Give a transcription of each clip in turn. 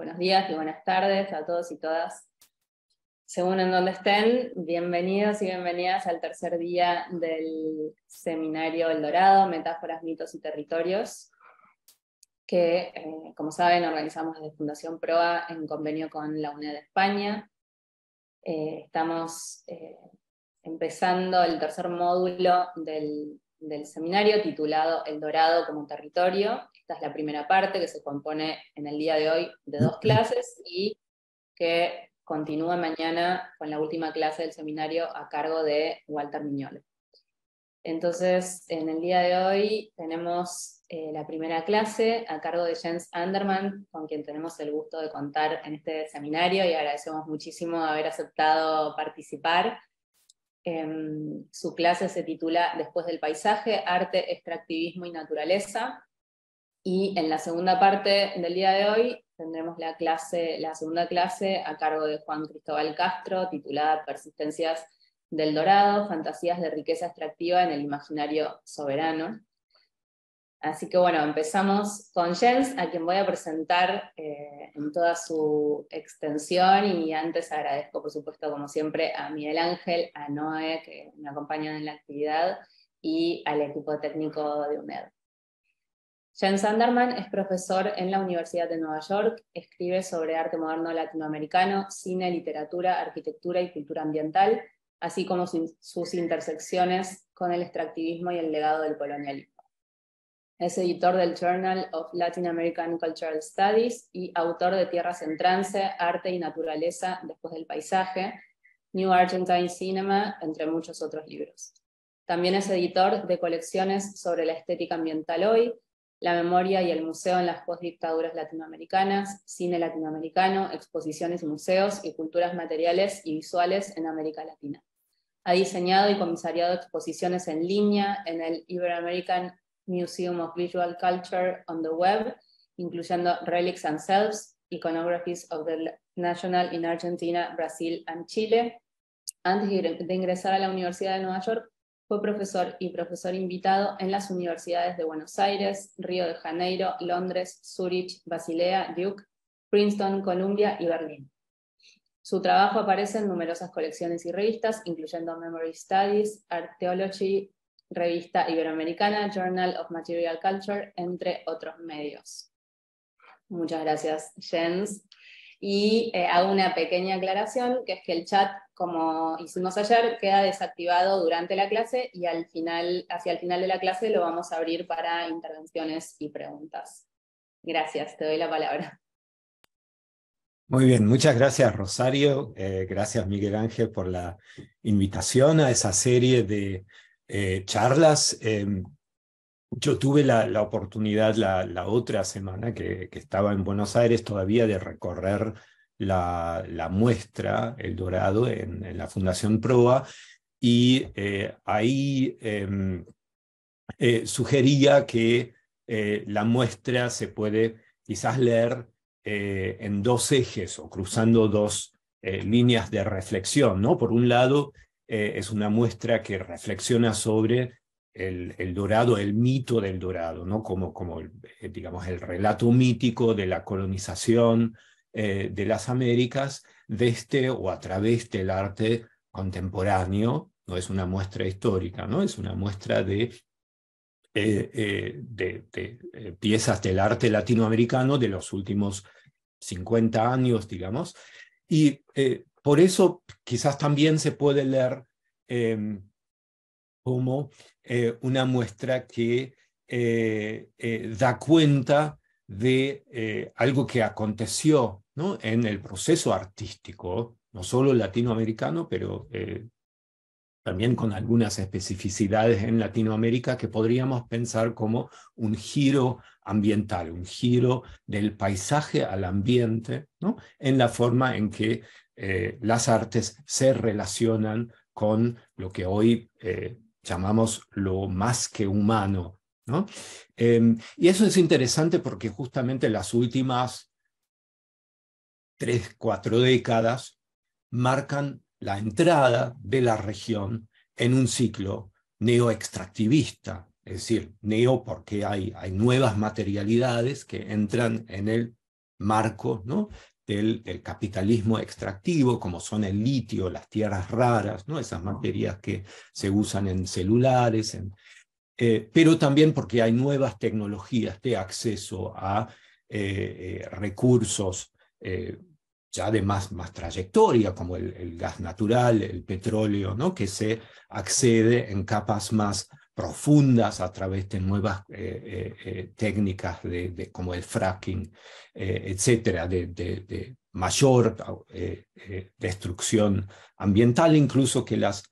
buenos días y buenas tardes a todos y todas. Según en donde estén, bienvenidos y bienvenidas al tercer día del seminario El Dorado, Metáforas, Mitos y Territorios, que, eh, como saben, organizamos desde Fundación PROA en convenio con la UNED de España. Eh, estamos eh, empezando el tercer módulo del seminario titulado El Dorado como Territorio, esta es la primera parte que se compone en el día de hoy de dos clases y que continúa mañana con la última clase del seminario a cargo de Walter Miñol Entonces, en el día de hoy tenemos eh, la primera clase a cargo de Jens Andermann, con quien tenemos el gusto de contar en este seminario y agradecemos muchísimo haber aceptado participar. Em, su clase se titula Después del paisaje, arte, extractivismo y naturaleza. Y en la segunda parte del día de hoy tendremos la, clase, la segunda clase a cargo de Juan Cristóbal Castro, titulada Persistencias del Dorado, Fantasías de Riqueza Extractiva en el Imaginario Soberano. Así que bueno, empezamos con Jens, a quien voy a presentar eh, en toda su extensión y antes agradezco, por supuesto, como siempre, a Miguel Ángel, a Noé, que me acompañan en la actividad, y al equipo técnico de UNED. Jen Sanderman es profesor en la Universidad de Nueva York, escribe sobre arte moderno latinoamericano, cine, literatura, arquitectura y cultura ambiental, así como sus intersecciones con el extractivismo y el legado del colonialismo. Es editor del Journal of Latin American Cultural Studies y autor de Tierras en Trance, Arte y Naturaleza después del paisaje, New Argentine Cinema, entre muchos otros libros. También es editor de colecciones sobre la estética ambiental hoy, la memoria y el museo en las postdictaduras latinoamericanas, cine latinoamericano, exposiciones y museos y culturas materiales y visuales en América Latina. Ha diseñado y comisariado exposiciones en línea en el Iberoamerican Museum of Visual Culture on the Web, incluyendo Relics and Selves, Iconographies of the National in Argentina, Brasil and Chile. Antes de ingresar a la Universidad de Nueva York, fue profesor y profesor invitado en las universidades de Buenos Aires, Río de Janeiro, Londres, Zurich, Basilea, Duke, Princeton, Columbia y Berlín. Su trabajo aparece en numerosas colecciones y revistas, incluyendo Memory Studies, Archaeology, Revista Iberoamericana, Journal of Material Culture, entre otros medios. Muchas gracias, Jens, y eh, hago una pequeña aclaración, que es que el chat, como hicimos ayer, queda desactivado durante la clase y al final, hacia el final de la clase lo vamos a abrir para intervenciones y preguntas. Gracias, te doy la palabra. Muy bien, muchas gracias Rosario, eh, gracias Miguel Ángel por la invitación a esa serie de eh, charlas. Em, yo tuve la, oportunidad la, otra semana que, estaba en Buenos Aires todavía de recorrer la, muestra El Dorado en, la Fundación Proa y eh, ahí em, eh, sugería que eh, la muestra se puede quizás leer en dos ejes o cruzando dos líneas de reflexión. ¿no? Por un lado, es una muestra que reflexiona sobre el, dorado, el mito del dorado, ¿no? como, como el, eh, digamos, el relato mítico de la colonización eh, de las Américas desde este o a través del arte contemporáneo, no es una muestra histórica, ¿no? es una muestra de, eh, de, de piezas del arte latinoamericano de los últimos 50 años, digamos, y por eso quizás también se puede leer em, como eh, una muestra que eh, eh, da cuenta de algo que aconteció en el proceso artístico, no solo latinoamericano, pero también con algunas especificidades en Latinoamérica que podríamos pensar como un giro ambiental, un giro del paisaje al ambiente, ¿no? en la forma en que las artes se relacionan con lo que hoy eh, llamamos lo más que humano. ¿no? Em, y eso es interesante porque justamente las últimas tres, cuatro décadas marcan la entrada de la región en un ciclo neoextractivista, es decir, neo porque hay, hay nuevas materialidades que entran en el marco ¿no? del, capitalismo extractivo, como son el litio, las tierras raras, ¿no? esas materias que se usan en celulares, eh, pero también porque hay nuevas tecnologías de acceso a eh, eh, recursos ya de más, más trayectoria, como el, el, gas natural, el petróleo, ¿no? que se accede en capas más profundas a través de nuevas eh, eh, eh, técnicas de, como el fracking, etcétera, de, de mayor destrucción ambiental incluso que las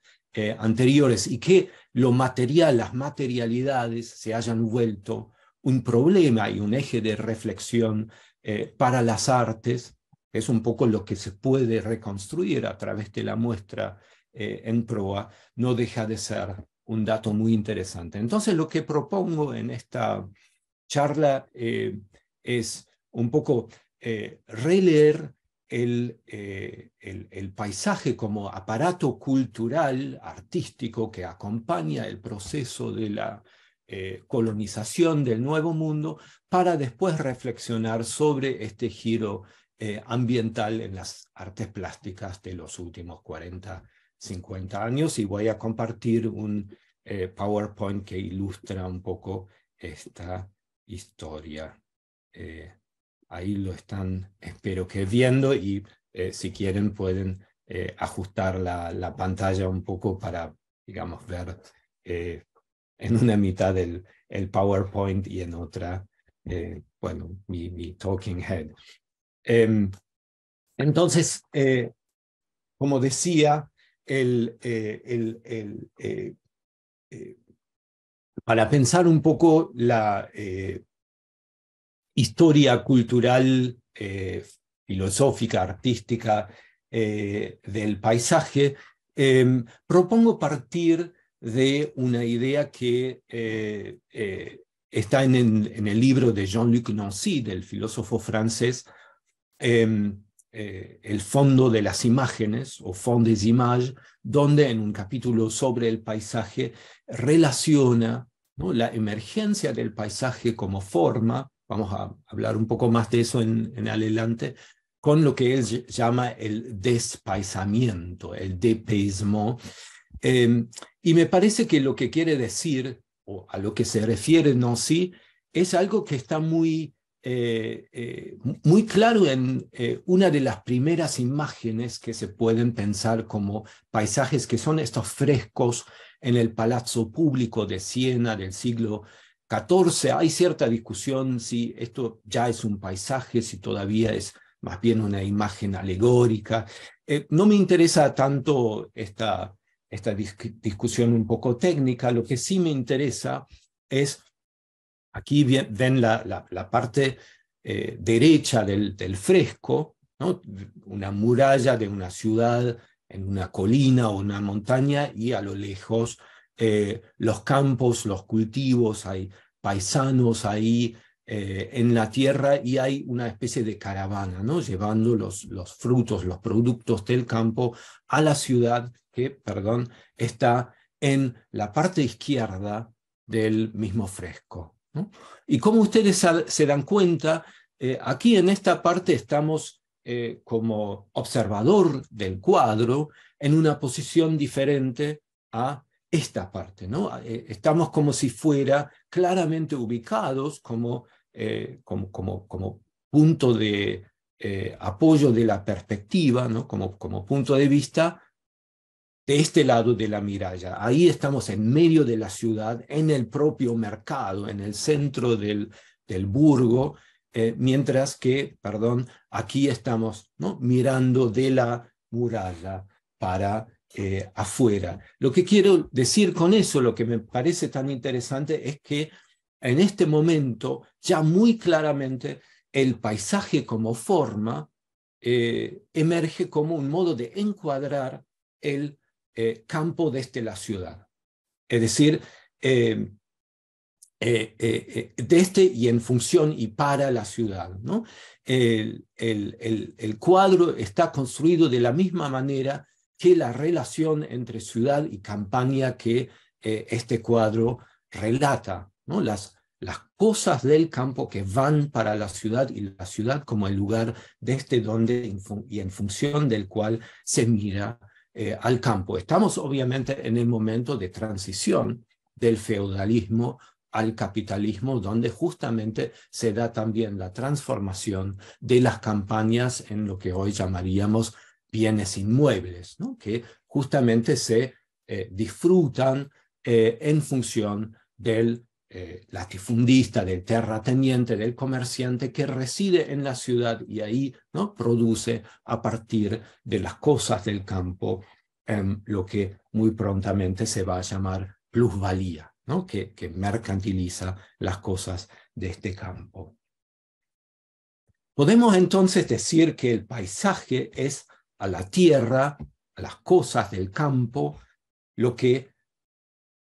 anteriores, y que lo material, las materialidades se hayan vuelto un problema y un eje de reflexión para las artes, es un poco lo que se puede reconstruir a través de la muestra en proa, no deja de ser un dato muy interesante. Entonces, lo que propongo en esta charla eh, es un poco eh, releer el, eh, el, el, paisaje como aparato cultural, artístico, que acompaña el proceso de la colonización del Nuevo Mundo, para después reflexionar sobre este giro ambiental en las artes plásticas de los últimos 40 años 50 años y voy a compartir un eh, PowerPoint que ilustra un poco esta historia. Eh, ahí lo están, espero que viendo y eh, si quieren pueden ajustar la, pantalla un poco para, digamos, ver en una mitad el, el, PowerPoint y en otra, bueno, mi, talking head. Em, entonces, como decía, eh, eh, eh, para pensar un poco la historia cultural, filosófica, artística del paisaje, em, propongo partir de una idea que está en el, libro de Jean-Luc Nancy, del filósofo francés, em, eh, el fondo de las imágenes o fondes des images, donde en un capítulo sobre el paisaje relaciona ¿no? la emergencia del paisaje como forma, vamos a hablar un poco más de eso en, adelante, con lo que él llama el despaisamiento, el depeismo. Em, y me parece que lo que quiere decir, o a lo que se refiere Nancy, es algo que está muy eh, eh, muy claro en eh, una de las primeras imágenes que se pueden pensar como paisajes, que son estos frescos en el Palazzo Público de Siena del siglo XIV. Hay cierta discusión si esto ya es un paisaje, si todavía es más bien una imagen alegórica. no me interesa tanto esta, esta discusión un poco técnica, lo que sí me interesa es Aquí ven la, parte eh, derecha del, fresco, una muralla de una ciudad en una colina o una montaña y a lo lejos eh, los campos, los cultivos, hay paisanos ahí eh, en la tierra y hay una especie de caravana, llevando los, los frutos, los productos del campo a la ciudad que, perdón, está en la parte izquierda del mismo fresco. Y como ustedes se dan cuenta, eh, aquí en esta parte estamos eh, como observador del cuadro en una posición diferente a esta parte, eh, estamos como si fuera claramente ubicados como, punto de apoyo de la perspectiva, como punto de vista de este lado de la muralla. Ahí estamos en medio de la ciudad, en el propio mercado, en el centro del, del burgo, eh, mientras que, perdón, aquí estamos mirando de la muralla para eh, afuera. Lo que quiero decir con eso, lo que me parece tan interesante, es que en este momento, ya muy claramente, el paisaje como forma eh, emerge como un modo de encuadrar el eh, campo desde la ciudad. Es decir, eh, eh, desde y en función y para la ciudad. ¿no? El, cuadro está construido de la misma manera que la relación entre ciudad y campaña que este cuadro relata. ¿no? Las, las cosas del campo que van para la ciudad y la ciudad como el lugar desde donde y en función del cual se mira eh, al campo. Estamos obviamente en el momento de transición del feudalismo al capitalismo, donde justamente se da también la transformación de las campañas en lo que hoy llamaríamos bienes inmuebles, que justamente se eh, disfrutan eh, en función del eh, latifundista, del terrateniente, del comerciante que reside en la ciudad y ahí ¿no? produce a partir de las cosas del campo em, lo que muy prontamente se va a llamar plusvalía, ¿no? que, que mercantiliza las cosas de este campo. Podemos entonces decir que el paisaje es a la tierra, a las cosas del campo, lo que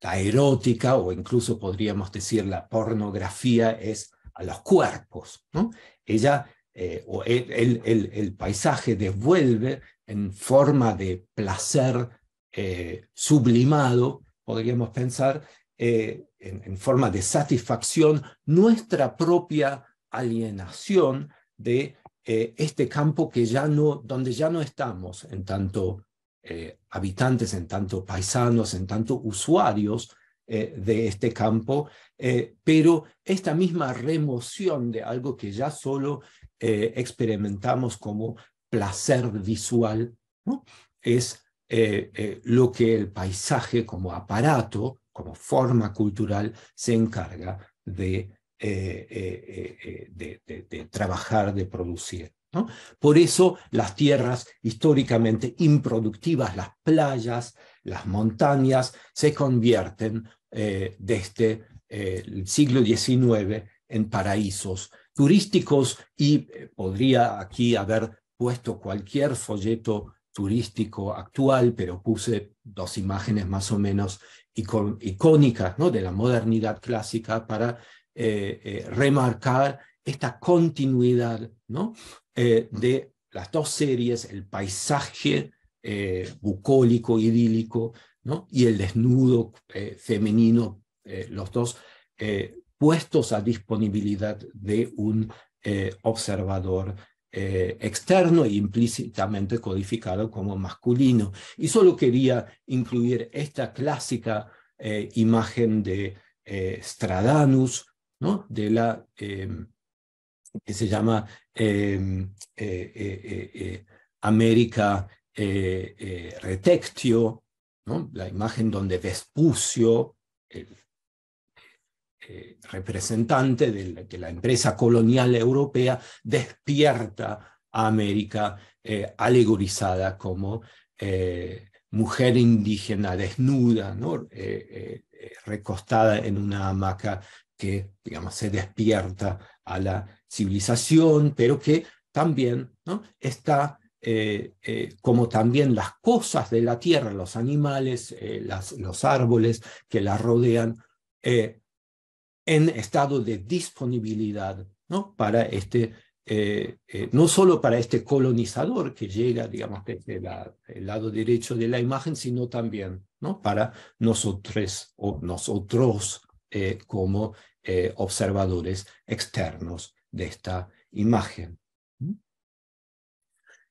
la erótica o incluso podríamos decir la pornografía es a los cuerpos. ¿no? Ella eh, o e, el, paisaje devuelve en forma de placer eh, sublimado, podríamos pensar, eh, en, forma de satisfacción, nuestra propia alienación de este campo que ya no, donde ya no estamos en tanto eh, habitantes, en tanto paisanos, en tanto usuarios eh, de este campo, eh, pero esta misma remoción de algo que ya solo experimentamos como placer visual, es lo que el paisaje como aparato, como forma cultural, se encarga de, de trabajar, de producir. Por eso las tierras históricamente improductivas, las playas, las montañas, se convierten desde eh, el este, eh, siglo XIX en paraísos turísticos y eh, podría aquí haber puesto cualquier folleto turístico actual, pero puse dos imágenes más o menos icónicas de la modernidad clásica para remarcar esta continuidad eh, de las dos series, el paisaje eh, bucólico, idílico, y el desnudo eh, femenino, los dos puestos a disponibilidad de un observador externo e implícitamente codificado como masculino. Y solo quería incluir esta clásica imagen de Stradanus, ¿no? de la em, que se llama em, eh, eh, eh, América Retectio, ¿no? la imagen donde Vespucio, representante de la, la, empresa colonial europea, despierta a América alegorizada como mujer indígena desnuda, ¿no? recostada en una hamaca que, digamos, se despierta a la civilización, pero que también está, eh, eh, como también las cosas de la tierra, los animales, eh, los árboles que la rodean, en estado de disponibilidad ¿no? para este, no solo para este colonizador que llega, digamos, desde el lado derecho de la imagen, sino también ¿no? para nosotros o nosotros como observadores externos de esta imagen.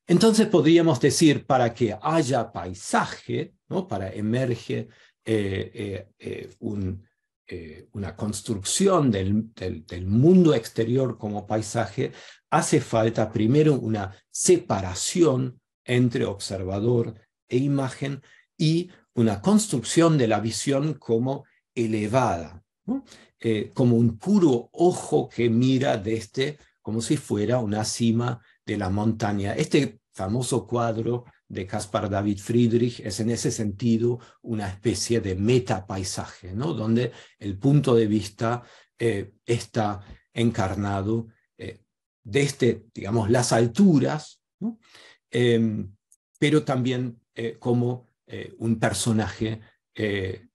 Entonces podríamos decir, para que haya paisaje, ¿no? para emerge eh, eh, eh, una construcción del, mundo exterior como paisaje, hace falta primero una separación entre observador e imagen y una construcción de la visión como elevada. Eh, como un puro ojo que mira desde, este, como si fuera una cima de la montaña. Este famoso cuadro de Caspar David Friedrich es en ese sentido una especie de metapaisaje, ¿no? donde el punto de vista eh, está encarnado desde, eh, este, digamos, las alturas, em, pero también como un personaje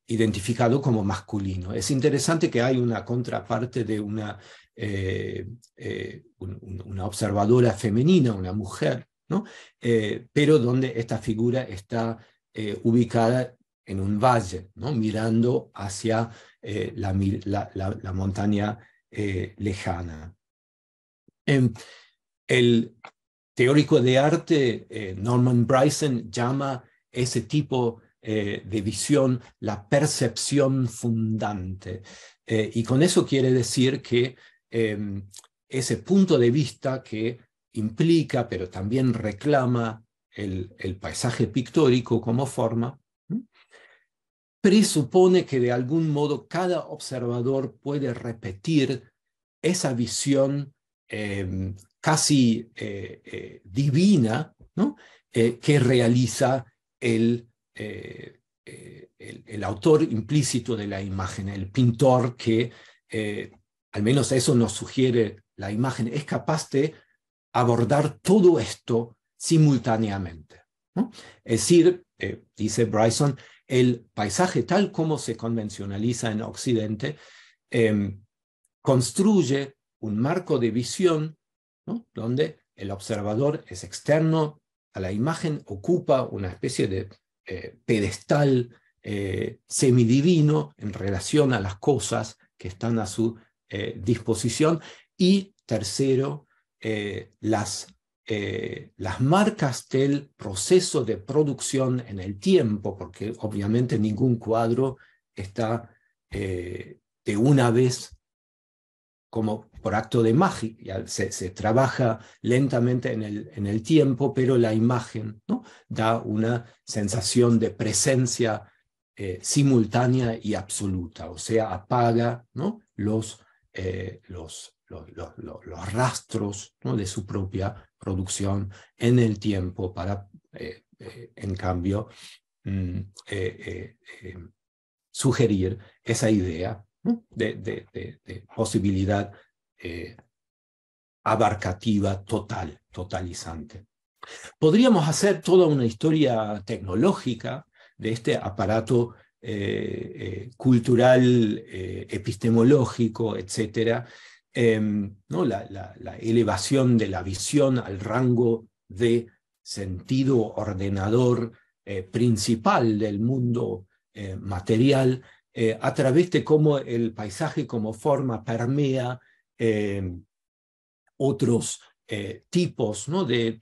identificado como masculino. Es interesante que hay una contraparte de una, eh, eh, una observadora femenina, una mujer, ¿no? Eh, pero donde esta figura está ubicada en un valle, ¿no? mirando hacia la, montaña lejana. Em, el teórico de arte Norman Bryson llama ese tipo eh, de visión, la percepción fundante. Eh, y con eso quiere decir que em, ese punto de vista que implica, pero también reclama el, paisaje pictórico como forma, presupone que de algún modo cada observador puede repetir esa visión em, casi eh, divina que realiza el eh, eh, el, autor implícito de la imagen, el pintor que, eh, al menos eso nos sugiere la imagen, es capaz de abordar todo esto simultáneamente. Es decir, dice Bryson, el paisaje tal como se convencionaliza en Occidente em, construye un marco de visión donde el observador es externo a la imagen, ocupa una especie de eh, pedestal eh, semidivino en relación a las cosas que están a su eh, disposición. Y tercero, las, las marcas del proceso de producción en el tiempo, porque obviamente ningún cuadro está de una vez como por acto de magia, se, trabaja lentamente en el, en el, tiempo, pero la imagen ¿no? da una sensación de presencia eh, simultánea y absoluta, o sea, apaga ¿no? Eh, los, los, los, rastros ¿no? de su propia producción en el tiempo para, eh, en cambio, mm, sugerir esa idea de, posibilidad eh, abarcativa total, totalizante. Podríamos hacer toda una historia tecnológica de este aparato eh, eh, cultural, epistemológico, etcétera, em, La, elevación de la visión al rango de sentido ordenador principal del mundo material, eh, a través de cómo el paisaje como forma permea eh, otros eh, tipos ¿no? de,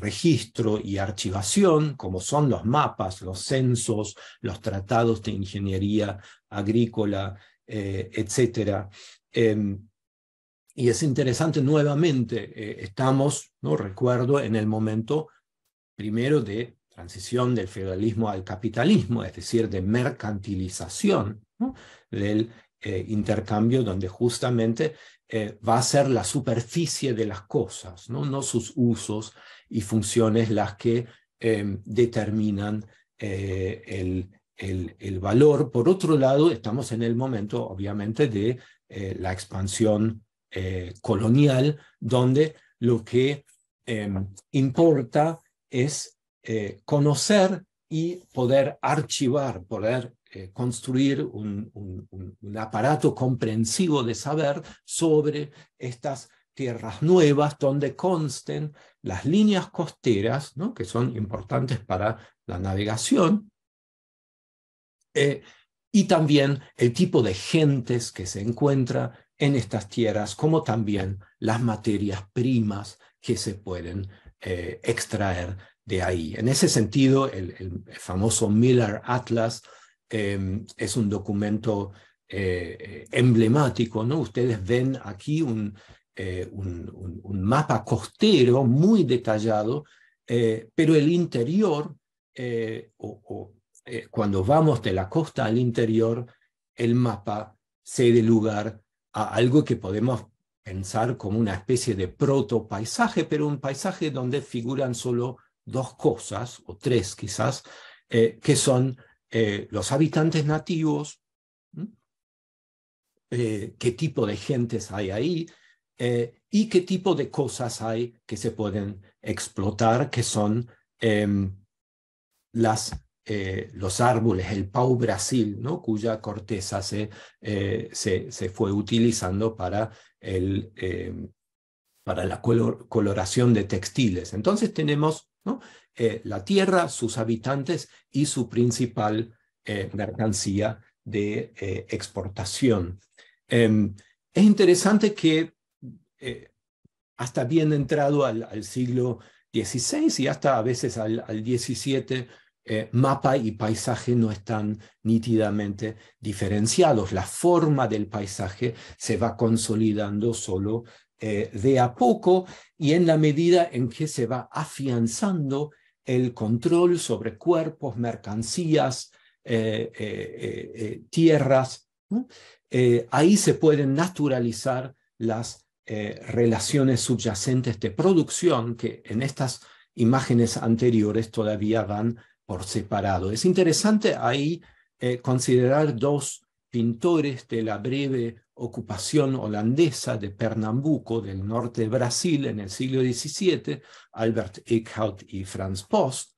registro y archivación, como son los mapas, los censos, los tratados de ingeniería agrícola, etc. Em, y es interesante nuevamente, estamos, ¿no? recuerdo, en el momento primero de transición del feudalismo al capitalismo, es decir, de mercantilización del eh, intercambio donde justamente eh, va a ser la superficie de las cosas, no, sus usos y funciones las que em, determinan eh, el, valor. Por otro lado, estamos en el momento, obviamente, de la expansión colonial, donde lo que em, importa es eh, conocer y poder archivar, poder eh, construir un, aparato comprensivo de saber sobre estas tierras nuevas donde consten las líneas costeras, que son importantes para la navegación, eh, y también el tipo de gentes que se encuentra en estas tierras, como también las materias primas que se pueden extraer de ahí. En ese sentido, el, famoso Miller Atlas em, es un documento eh, eh, emblemático, ¿no? Ustedes ven aquí un, eh, un, mapa costero muy detallado, pero el interior, o, cuando vamos de la costa al interior, el mapa se cede lugar a algo que podemos pensar como una especie de proto paisaje, pero un paisaje donde figuran solo dos cosas, o tres quizás, eh, que son eh, los habitantes nativos, eh, qué tipo de gentes hay ahí y qué tipo de cosas hay que se pueden explotar, que son em, las, los árboles, el pau Brasil, ¿no? cuya corteza se, se, se, fue utilizando para el em, para la coloración de textiles. Entonces tenemos eh, la tierra, sus habitantes y su principal eh, mercancía de eh, exportación. Em, es interesante que hasta bien entrado al, siglo XVI y hasta a veces al, al XVII, mapa y paisaje no están nítidamente diferenciados. La forma del paisaje se va consolidando solo eh, de a poco y en la medida en que se va afianzando el control sobre cuerpos, mercancías, eh, eh, tierras, ahí se pueden naturalizar las relaciones subyacentes de producción que en estas imágenes anteriores todavía van por separado. Es interesante ahí considerar dos pintores de la breve ocupación holandesa de Pernambuco, del norte de Brasil, en el siglo XVII, Albert Eckhout y Franz Post.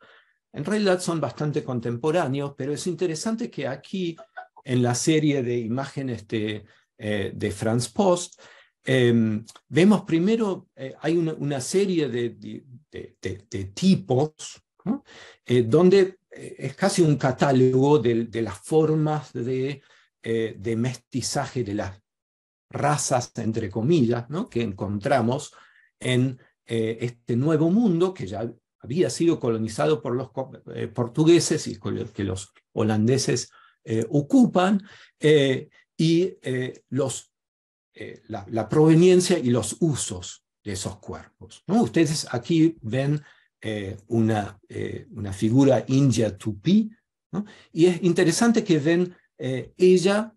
En realidad son bastante contemporáneos, pero es interesante que aquí, en la serie de imágenes de, eh, Franz Post, em, vemos primero, eh, hay una, serie de, tipos, eh, donde es casi un catálogo de, las formas de eh, de mestizaje de las razas, entre comillas, que encontramos en eh, este nuevo mundo que ya había sido colonizado por los eh, portugueses y que los holandeses ocupan, y los, la, proveniencia y los usos de esos cuerpos. Ustedes aquí ven una, una figura india tupí, y es interesante que ven eh, ella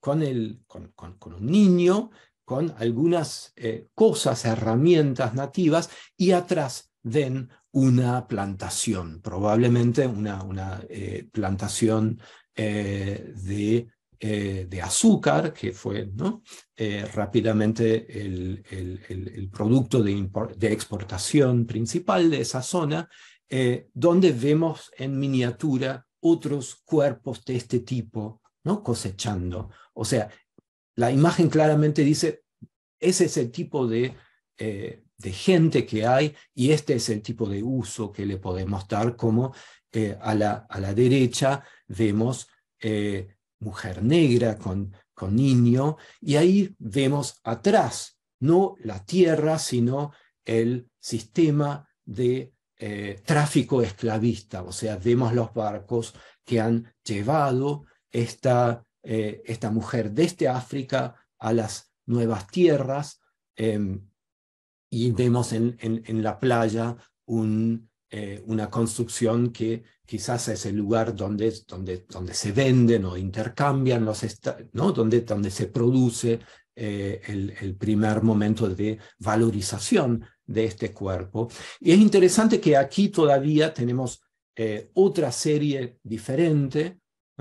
con, el, con, un niño, con algunas eh, cosas, herramientas nativas, y atrás ven una plantación, probablemente una, una eh, plantación de, azúcar, que fue rápidamente el, el, producto de, exportación principal de esa zona, donde vemos en miniatura otros cuerpos de este tipo, ¿no? Cosechando. O sea, la imagen claramente dice, ese es el tipo de, eh, gente que hay y este es el tipo de uso que le podemos dar, como eh, a, la, a, la, derecha vemos eh, mujer negra con, con niño y ahí vemos atrás, no la tierra, sino el sistema de eh, tráfico esclavista, o sea, vemos los barcos que han llevado esta, eh, esta mujer desde África a las nuevas tierras em, y vemos en, en, la playa eh, una construcción que quizás es el lugar donde, donde, donde se venden o intercambian los ¿no? donde, donde se produce el, el primer momento de valorización de este cuerpo. Y es interesante que aquí todavía tenemos eh, otra serie diferente,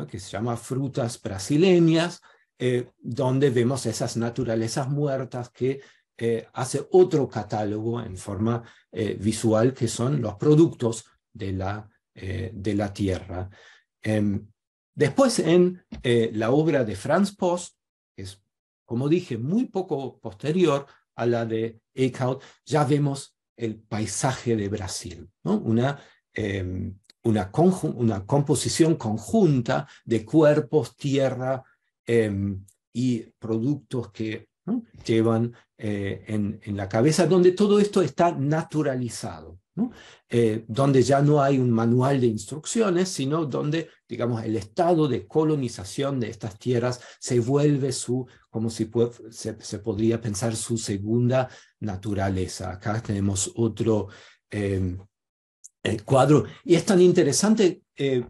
que se llama Frutas Brasileñas, eh, donde vemos esas naturalezas muertas que eh, hace otro catálogo en forma visual, que son los productos de la, de la tierra. Em, después, en la obra de Franz Post, que es, como dije, muy poco posterior a la de Eichhout, ya vemos el paisaje de Brasil, ¿no? una, em, una, composición conjunta de cuerpos, tierra em, y productos que llevan eh, en la cabeza, donde todo esto está naturalizado. Eh, donde ya no hay un manual de instrucciones, sino donde, digamos, el estado de colonización de estas tierras se vuelve su, como si se, podría pensar, su segunda naturaleza. Acá tenemos otro em, eh, cuadro, y es tan interesante eh,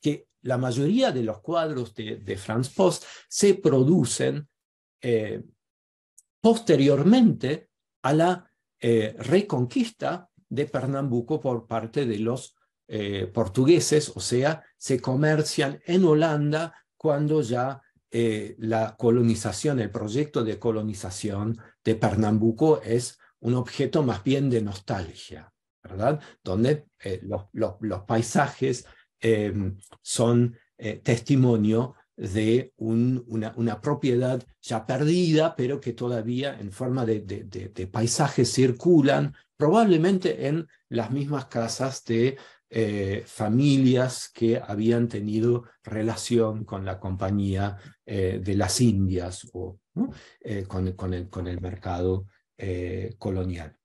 que la mayoría de los cuadros de, de Franz Post se producen posteriormente a la reconquista de Pernambuco por parte de los eh, portugueses, o sea, se comercian en Holanda cuando ya eh, la colonización, el proyecto de colonización de Pernambuco es un objeto más bien de nostalgia, ¿verdad? Donde eh, los, paisajes em, son testimonio de una, propiedad ya perdida, pero que todavía en forma de, de paisajes circulan probablemente en las mismas casas de eh, familias que habían tenido relación con la compañía eh, de las Indias o eh, con, el, mercado colonial.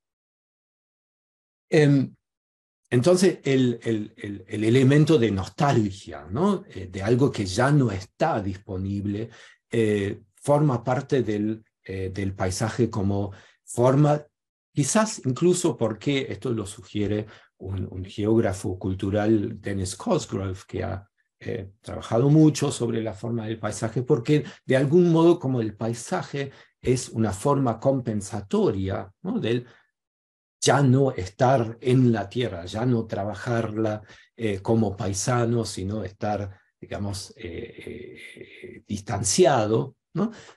Em, entonces, el, elemento de nostalgia, ¿no? de algo que ya no está disponible, forma parte del, del paisaje como forma Quizás incluso porque esto lo sugiere un, geógrafo cultural, Dennis Cosgrove, que ha eh, trabajado mucho sobre la forma del paisaje, porque de algún modo como el paisaje es una forma compensatoria del ya no estar en la tierra, ya no trabajarla eh, como paisano, sino estar, digamos, eh, distanciado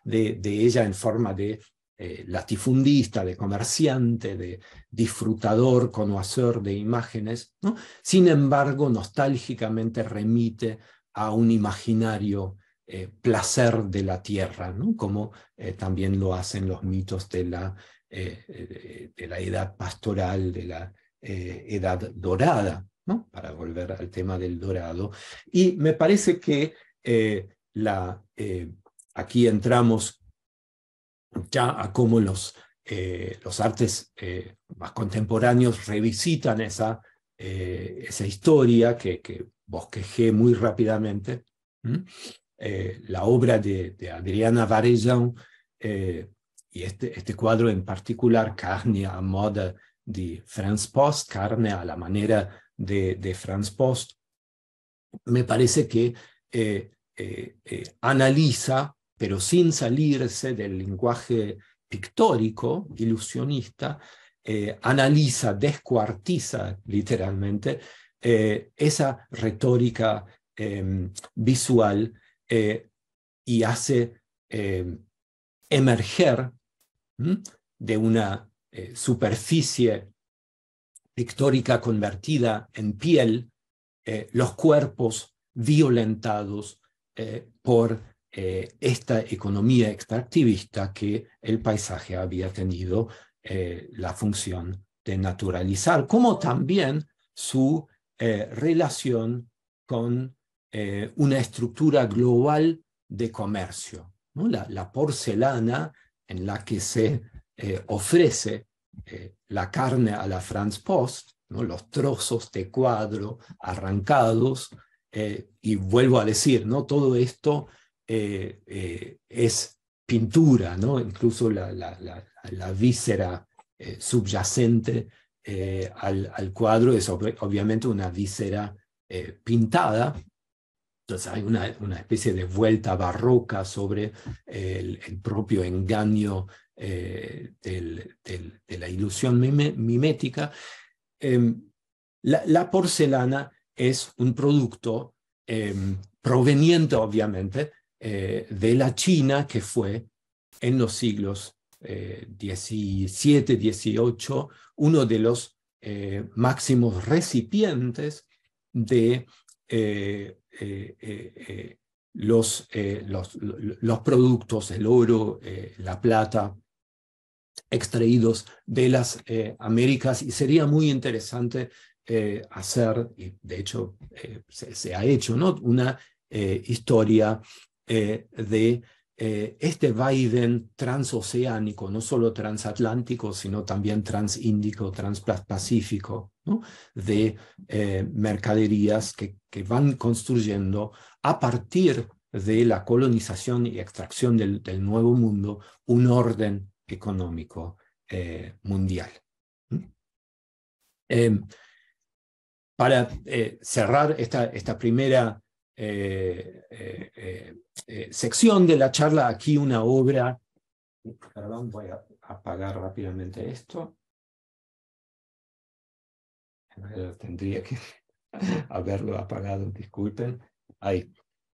de ella en forma de eh, latifundista, de comerciante, de disfrutador, conocedor de imágenes, ¿no? sin embargo, nostálgicamente remite a un imaginario eh, placer de la tierra, ¿no? como eh, también lo hacen los mitos de la, la edad pastoral, de la edad dorada, ¿no? para volver al tema del dorado. Y me parece que la, aquí entramos ya a cómo los, eh, los artes eh, más contemporáneos revisitan esa, eh, historia que, bosquejé muy rápidamente. la obra de, Adriana Varellón, y este, este, cuadro en particular, Carne a moda de Franz Post, Carne a la manera de Franz Post, me parece que analiza pero sin salirse del lenguaje pictórico, ilusionista, eh, analiza, descuartiza literalmente eh, esa retórica em, visual eh, y hace em, emerger de una superficie pictórica convertida en piel los cuerpos violentados por eh, esta economía extractivista que el paisaje había tenido eh, la función de naturalizar, como también su eh, relación con una estructura global de comercio, ¿no? la, la, porcelana en la que se ofrece la carne a la France Post, ¿no? los trozos de cuadro arrancados, y vuelvo a decir, ¿no? todo esto eh, eh, es pintura, ¿no? incluso la, la, víscera eh, subyacente al, cuadro es obviamente una víscera pintada. Entonces hay una, una, especie de vuelta barroca sobre el, propio engaño de la ilusión mimética. Em, la, porcelana es un producto em, proveniente, obviamente, eh, de la China que fue en los siglos XVII, eh, XVIII, uno de los eh, máximos recipientes de los, los, productos, el oro, la plata, extraídos de las Américas y sería muy interesante hacer, y de hecho se, se, ha hecho, ¿no? una historia eh, de eh, este Biden transoceánico, no solo transatlántico, sino también transíndico, transpacífico, de eh, mercaderías que, que, van construyendo a partir de la colonización y extracción del, del nuevo mundo un orden económico mundial. Em, para cerrar esta, esta primera eh, eh, eh, sección de la charla, aquí una obra, perdón, voy a apagar rápidamente esto. Tendría que haberlo apagado, disculpen. Ahí.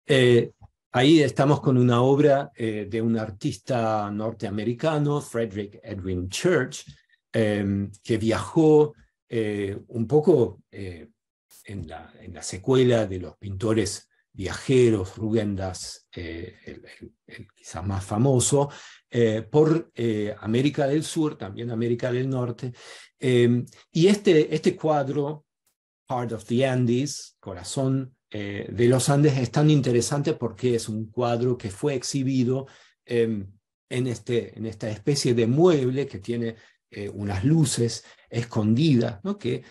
estamos con una obra de un artista norteamericano, Frederick Edwin Church, em, que viajó un poco en la, en, la, secuela de los pintores viajeros, Rugendas, eh, el, quizás más famoso, eh, por eh, América del Sur, también América del Norte. Em, y este, este cuadro, Part of the Andes, Corazón de los Andes, es tan interesante porque es un cuadro que fue exhibido em, en, este, en esta especie de mueble que tiene unas luces escondidas, ¿no? que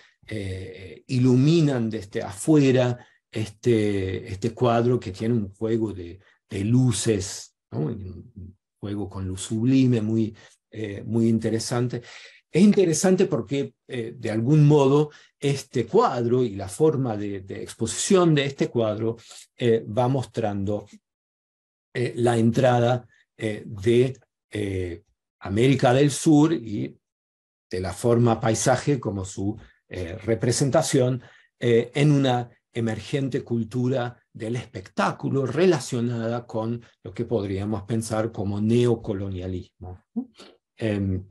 iluminan desde afuera este, este cuadro que tiene un juego de, luces, un juego con luz sublime muy, eh, muy interesante. Es interesante porque, eh, de algún modo, este cuadro y la forma de, exposición de este cuadro eh, va mostrando la entrada de América del Sur y de la forma paisaje como su representación en una emergente cultura del espectáculo relacionada con lo que podríamos pensar como neocolonialismo. Em,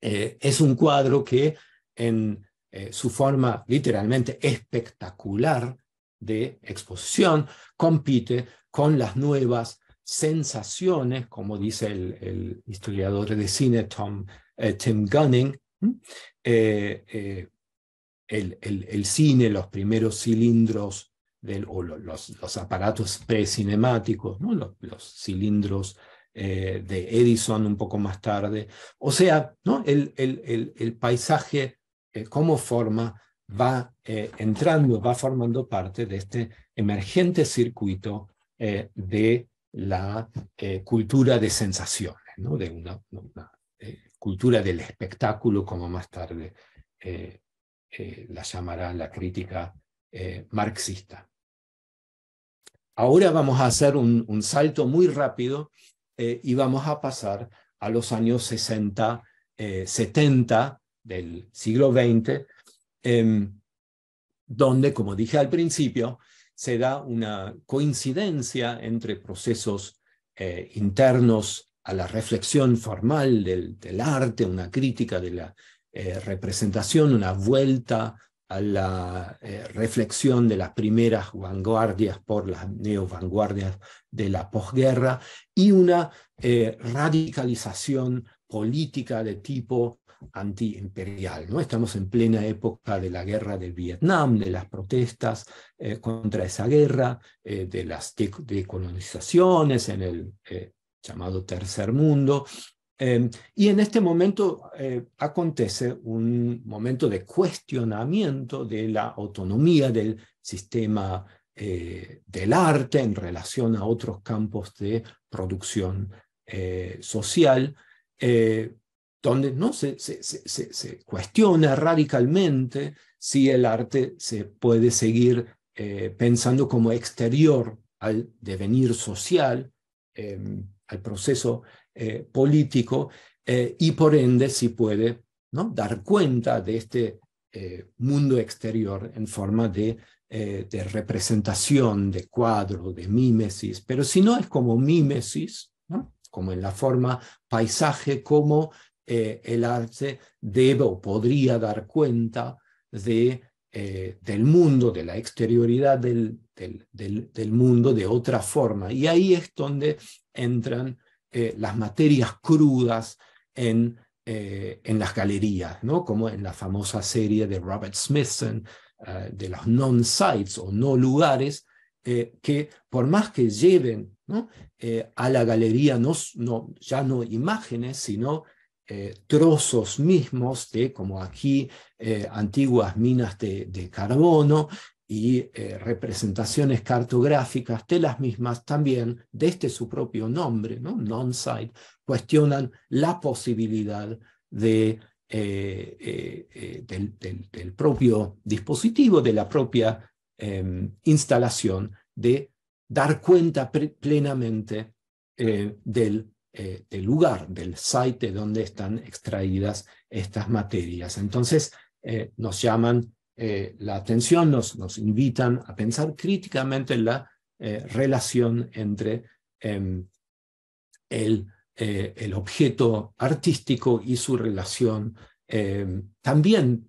eh, es un cuadro que en eh, su forma literalmente espectacular de exposición compite con las nuevas sensaciones, como dice el, historiador de cine Tom, eh, Tim Gunning, el, cine, los primeros cilindros o los, los, aparatos precinemáticos, ¿no? los, cilindros eh, de Edison un poco más tarde. O sea, ¿no? el, el, el paisaje eh, como forma va eh, entrando, va formando parte de este emergente circuito de la cultura de sensaciones, ¿no? de una, una cultura del espectáculo, como más tarde eh, la llamará la crítica eh, marxista. Ahora vamos a hacer un, salto muy rápido eh, y vamos a pasar a los años 60, 70 del siglo XX, em, donde, como dije al principio, se da una coincidencia entre procesos internos a la reflexión formal del, arte, una crítica de la eh, representación, una vuelta a la eh, reflexión de las primeras vanguardias por las neovanguardias de la posguerra y una eh, radicalización política de tipo antiimperial. ¿no? Estamos en plena época de la guerra del Vietnam, de las protestas contra esa guerra, de las decolonizaciones en el llamado tercer mundo, Em, y en este momento eh, acontece un momento de cuestionamiento de la autonomía del sistema eh, del arte en relación a otros campos de producción eh, social, donde no se, se, cuestiona radicalmente si el arte se puede seguir pensando como exterior al devenir social, em, al proceso eh, político eh, y por ende si puede ¿no? dar cuenta de este eh, mundo exterior en forma de, representación, de cuadro, de mímesis, pero si no es como mímesis, como en la forma paisaje, como el arte debe o podría dar cuenta de del mundo, de la exterioridad del, del, del, mundo de otra forma. Y ahí es donde entran eh, las materias crudas en, eh, en las galerías, ¿no? como en la famosa serie de Robert Smithson eh, de los non-sites o no lugares, que por más que lleven a la galería no, no, ya no imágenes, sino trozos mismos de, como aquí, antiguas minas de, de carbono, y eh, representaciones cartográficas de las mismas también, desde su propio nombre, ¿no? non-site, cuestionan la posibilidad eh, eh, del, propio dispositivo, de la propia em, instalación, de dar cuenta plenamente del lugar, del site donde están extraídas estas materias. Entonces, nos llaman eh, la atención nos, nos, invitan a pensar críticamente en la eh, relación entre em, el, eh, el, objeto artístico y su relación em, también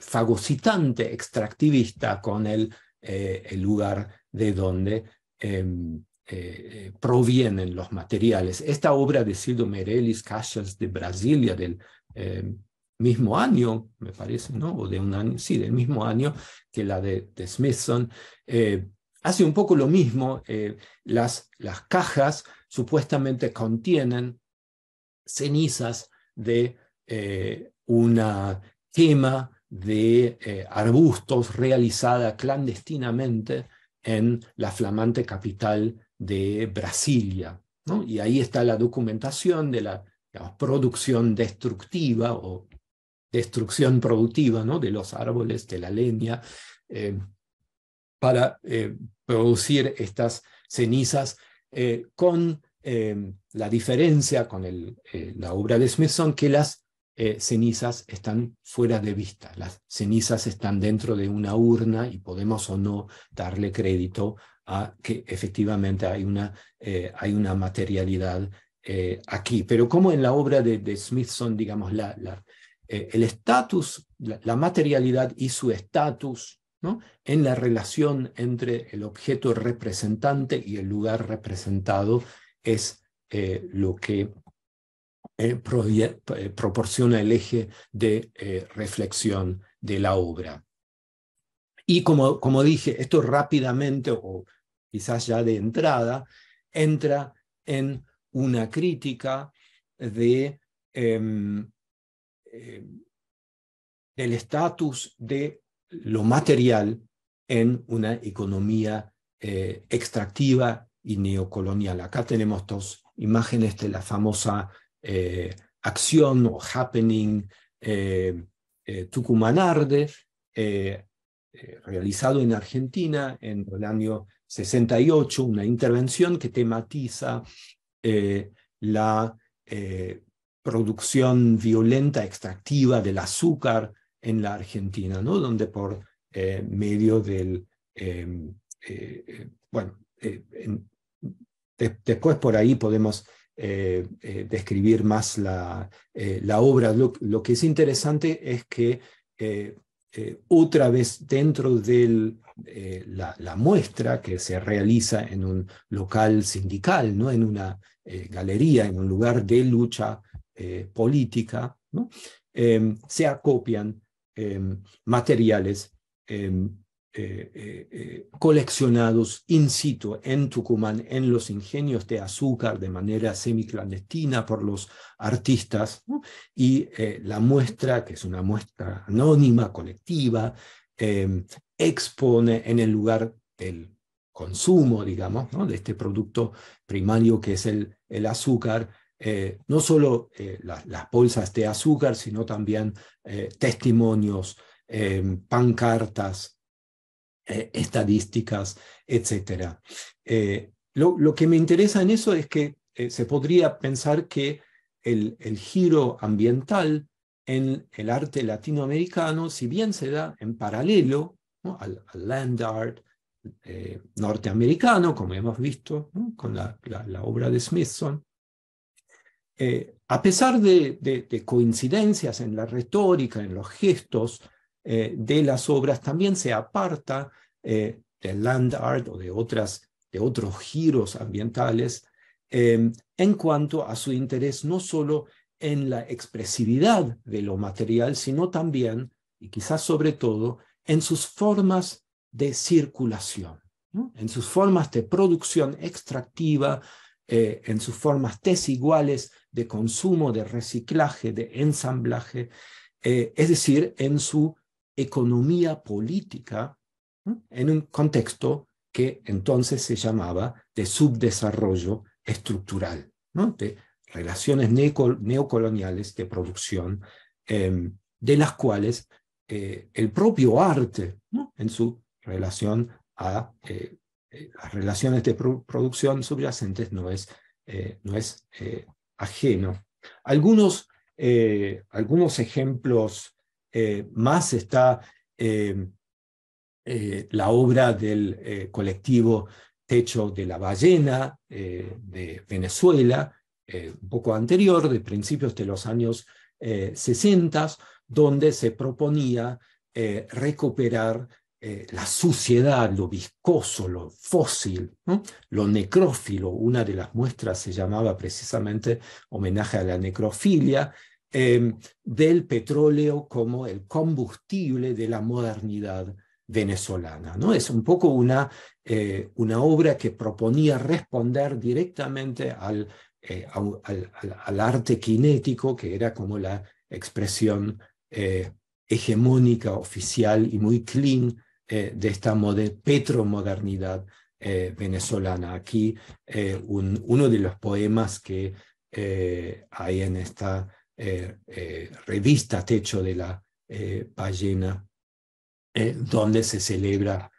fagocitante, extractivista con el, el lugar de donde em, provienen los materiales. Esta obra de Sildo Merelis, Cachas de Brasilia, del mismo año, me parece, ¿no? O de un año, sí, del mismo año que la de, Smithson, eh, hace un poco lo mismo. Eh, las, las cajas supuestamente contienen cenizas de eh, una quema de arbustos realizada clandestinamente en la flamante capital de Brasilia. ¿no? Y ahí está la documentación de la producción destructiva o destrucción productiva ¿no? de los árboles, de la leña, eh, para eh, producir estas cenizas eh, con la diferencia con la obra de Smithson que las cenizas están fuera de vista, las cenizas están dentro de una urna y podemos o no darle crédito a que efectivamente hay una, hay una materialidad aquí. Pero como en la obra de, Smithson, digamos, la, la, eh, el estatus, la, materialidad y su estatus en la relación entre el objeto representante y el lugar representado es eh, lo que eh, proporciona el eje de reflexión de la obra. Y como, como dije, esto rápidamente o quizás ya de entrada, entra en una crítica de em, eh, el estatus de lo material en una economía eh, extractiva y neocolonial. Acá tenemos dos imágenes de la famosa eh, acción o happening Tucumanarde, realizado en Argentina en el año 68, una intervención que tematiza la producción violenta, extractiva del azúcar en la Argentina, ¿no? donde por eh, medio del, em, eh, eh, bueno, después por ahí podemos describir más la, la obra. Lo, que es interesante es que otra vez dentro de la, la, muestra que se realiza en un local sindical, ¿no? en una galería, en un lugar de lucha eh, política, em, se acopian em, materiales em, eh, eh, coleccionados in situ en Tucumán, en los ingenios de azúcar, de manera semiclandestina por los artistas, y la muestra, que es una muestra anónima, colectiva, expone en el lugar del consumo, digamos, de este producto primario que es el, el azúcar, eh, no solo eh, las bolsas de azúcar, sino también eh, testimonios, pancartas, estadísticas, etc. Lo, que me interesa en eso es que se podría pensar que el, giro ambiental en el arte latinoamericano, si bien se da en paralelo al, land art norteamericano, como hemos visto con la obra de Smithson, eh, a pesar de, coincidencias en la retórica, en los gestos eh, de las obras, también se aparta eh, del land art o de, otras, de otros giros ambientales em, en cuanto a su interés no solo en la expresividad de lo material, sino también, y quizás sobre todo, en sus formas de circulación, en sus formas de producción extractiva, eh, en sus formas desiguales de consumo, de reciclaje, de ensamblaje, eh, es decir, en su economía política, en un contexto que entonces se llamaba de subdesarrollo estructural, ¿no? de relaciones neocoloniales de producción, em, de las cuales eh, el propio arte, en su relación a las relaciones de producción subyacentes no es, eh, no es eh, ajeno. Algunos, eh, algunos ejemplos más está la obra del colectivo Techo de la Ballena de Venezuela, un poco anterior, de principios de los años eh, 60, donde se proponía recuperar eh, la suciedad, lo viscoso, lo fósil, lo necrófilo. Una de las muestras se llamaba precisamente homenaje a la necrofilia, em, del petróleo como el combustible de la modernidad venezolana. Es un poco una, eh, una obra que proponía responder directamente eh, al, al, arte kinético, que era como la expresión hegemónica, oficial y muy clean eh, de esta petromodernidad eh, venezolana. Aquí eh, uno de los poemas que hay en esta revista Techo de la Ballena, donde se celebra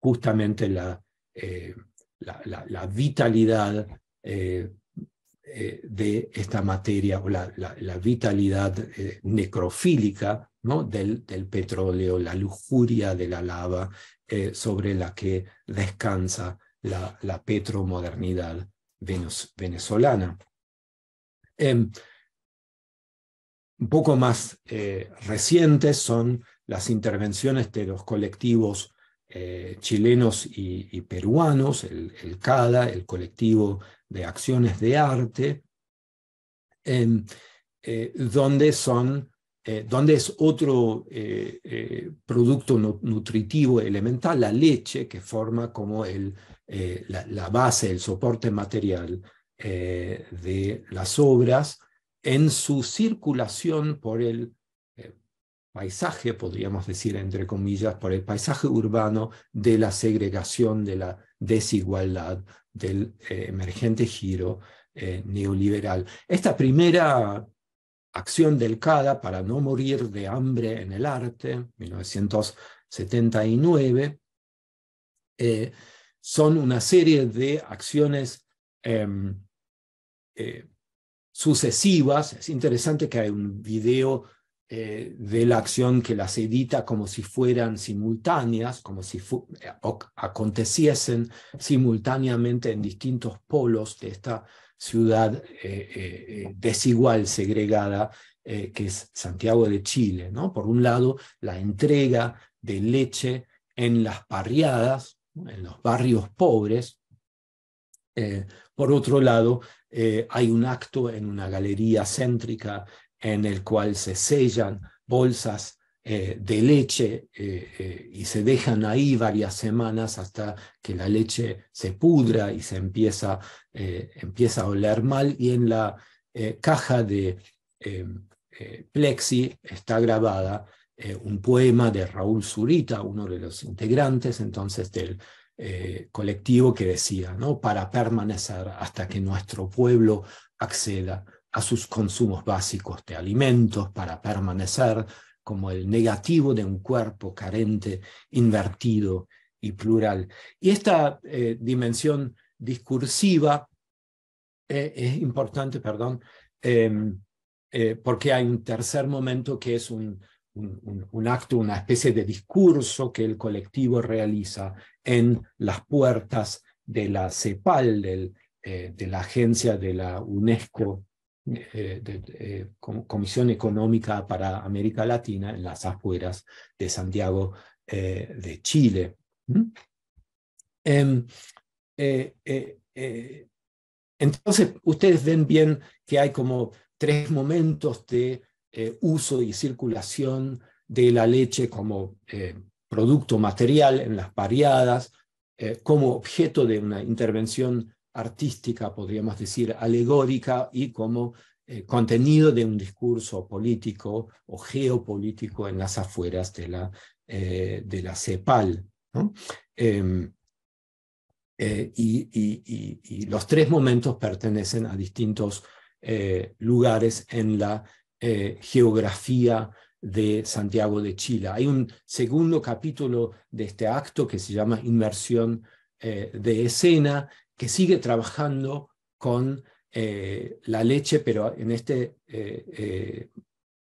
justamente la, vitalidad de esta materia o la, vitalidad necrofílica del, petróleo, la lujuria de la lava eh, sobre la que descansa la, petromodernidad venezolana. Em, un poco más eh, recientes son las intervenciones de los colectivos eh, chilenos y, peruanos, el, CADA, el colectivo de acciones de arte, em, donde son eh, donde es otro eh, eh, producto nutritivo elemental, la leche, que forma como el, la, la, base, el soporte material de las obras en su circulación por el paisaje, podríamos decir entre comillas, por el paisaje urbano de la segregación, de la desigualdad, del emergente giro neoliberal. Esta primera Acción del CADA para no morir de hambre en el arte, 1979, eh, son una serie de acciones em, eh, sucesivas. Es interesante que hay un video eh, de la acción que las edita como si fueran simultáneas, como si aconteciesen simultáneamente en distintos polos de esta ciudad eh, eh, eh, desigual, segregada, que es Santiago de Chile. ¿no? Por un lado, la entrega de leche en las parriadas, en los barrios pobres. por otro lado, hay un acto en una galería céntrica en el cual se sellan bolsas eh, de leche eh, eh, y se dejan ahí varias semanas hasta que la leche se pudra y se empieza, empieza a oler mal y en la caja de em, Plexi está grabada un poema de Raúl Zurita, uno de los integrantes entonces del colectivo que decía, ¿no? para permanecer hasta que nuestro pueblo acceda a sus consumos básicos de alimentos, para permanecer como el negativo de un cuerpo carente, invertido y plural. Y esta eh, dimensión discursiva eh, es importante, perdón, em, eh, porque hay un tercer momento que es un, un, acto, una especie de discurso que el colectivo realiza en las puertas de la CEPAL, de la agencia de la UNESCO eh, de, eh, Comisión Económica para América Latina en las afueras de Santiago eh, de Chile. Em, entonces, ustedes ven bien que hay como tres momentos de uso y circulación de la leche como producto material en las pareadas, como objeto de una intervención artística, podríamos decir, alegórica y como eh, contenido de un discurso político o geopolítico en las afueras de la, eh, de la CEPAL. Em, eh, y, y, los tres momentos pertenecen a distintos lugares en la geografía de Santiago de Chile. Hay un segundo capítulo de este acto que se llama Inversión de Escena, que sigue trabajando con eh, la leche, pero en, este, eh, eh,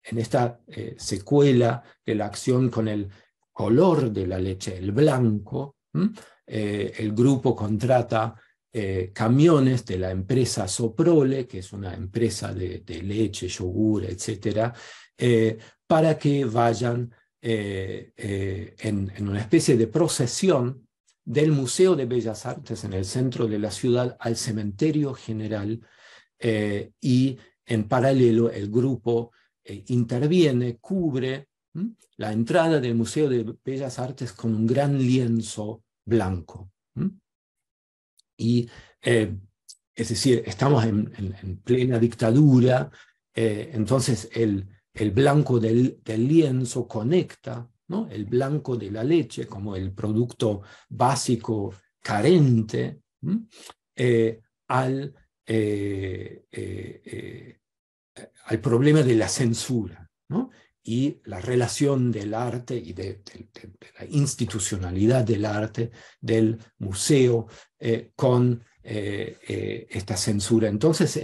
en esta secuela de la acción con el color de la leche, el blanco, el grupo contrata camiones de la empresa Soprole, que es una empresa de, leche, yogur, etc., para que vayan en, una especie de procesión del Museo de Bellas Artes en el centro de la ciudad al Cementerio General eh, y en paralelo el grupo eh, interviene, cubre la entrada del Museo de Bellas Artes con un gran lienzo blanco. Y eh, es decir, estamos en, plena dictadura, entonces el, blanco del lienzo conecta el blanco de la leche como el producto básico carente, eh, al, eh, eh, al problema de la censura y la relación del arte y de, la institucionalidad del arte, del museo, con esta censura. Entonces,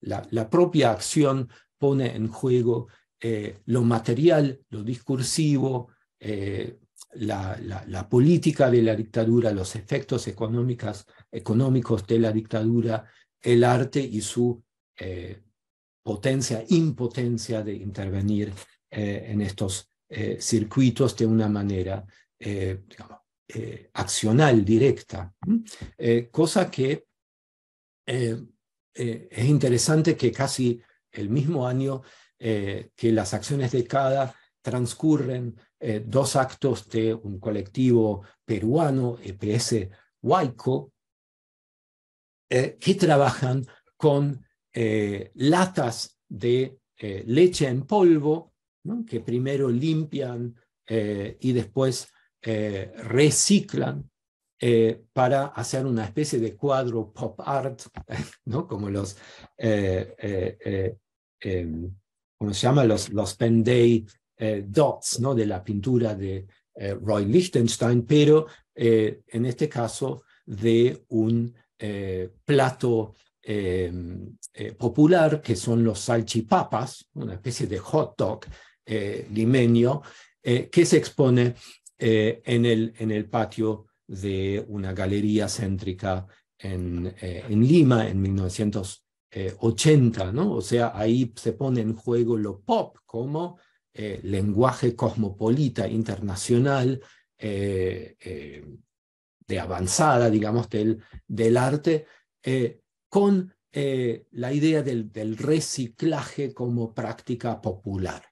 la propia acción pone en juego eh, lo material, lo discursivo, eh, la, política de la dictadura, los efectos económicos de la dictadura, el arte y su eh, potencia, impotencia de intervenir en estos circuitos de una manera, accional, directa, cosa que es interesante que casi el mismo año eh, que las acciones de cada transcurren eh, dos actos de un colectivo peruano, EPS Huayco, eh, que trabajan con latas de leche en polvo, que primero limpian y después reciclan para hacer una especie de cuadro pop art, ¿no? como los em, como se llama? Los, los Penday eh, dots, ¿no? De la pintura de eh, Roy Lichtenstein, pero eh, en este caso de un plato em, popular que son los salchipapas, una especie de hot dog limeño, que se expone en, el, en el patio de una galería céntrica en, en Lima en 1900. Eh, ¿no? O sea, ahí se pone en juego lo pop como eh, lenguaje cosmopolita internacional eh, de avanzada, digamos, del, del arte, con la idea del, reciclaje como práctica popular.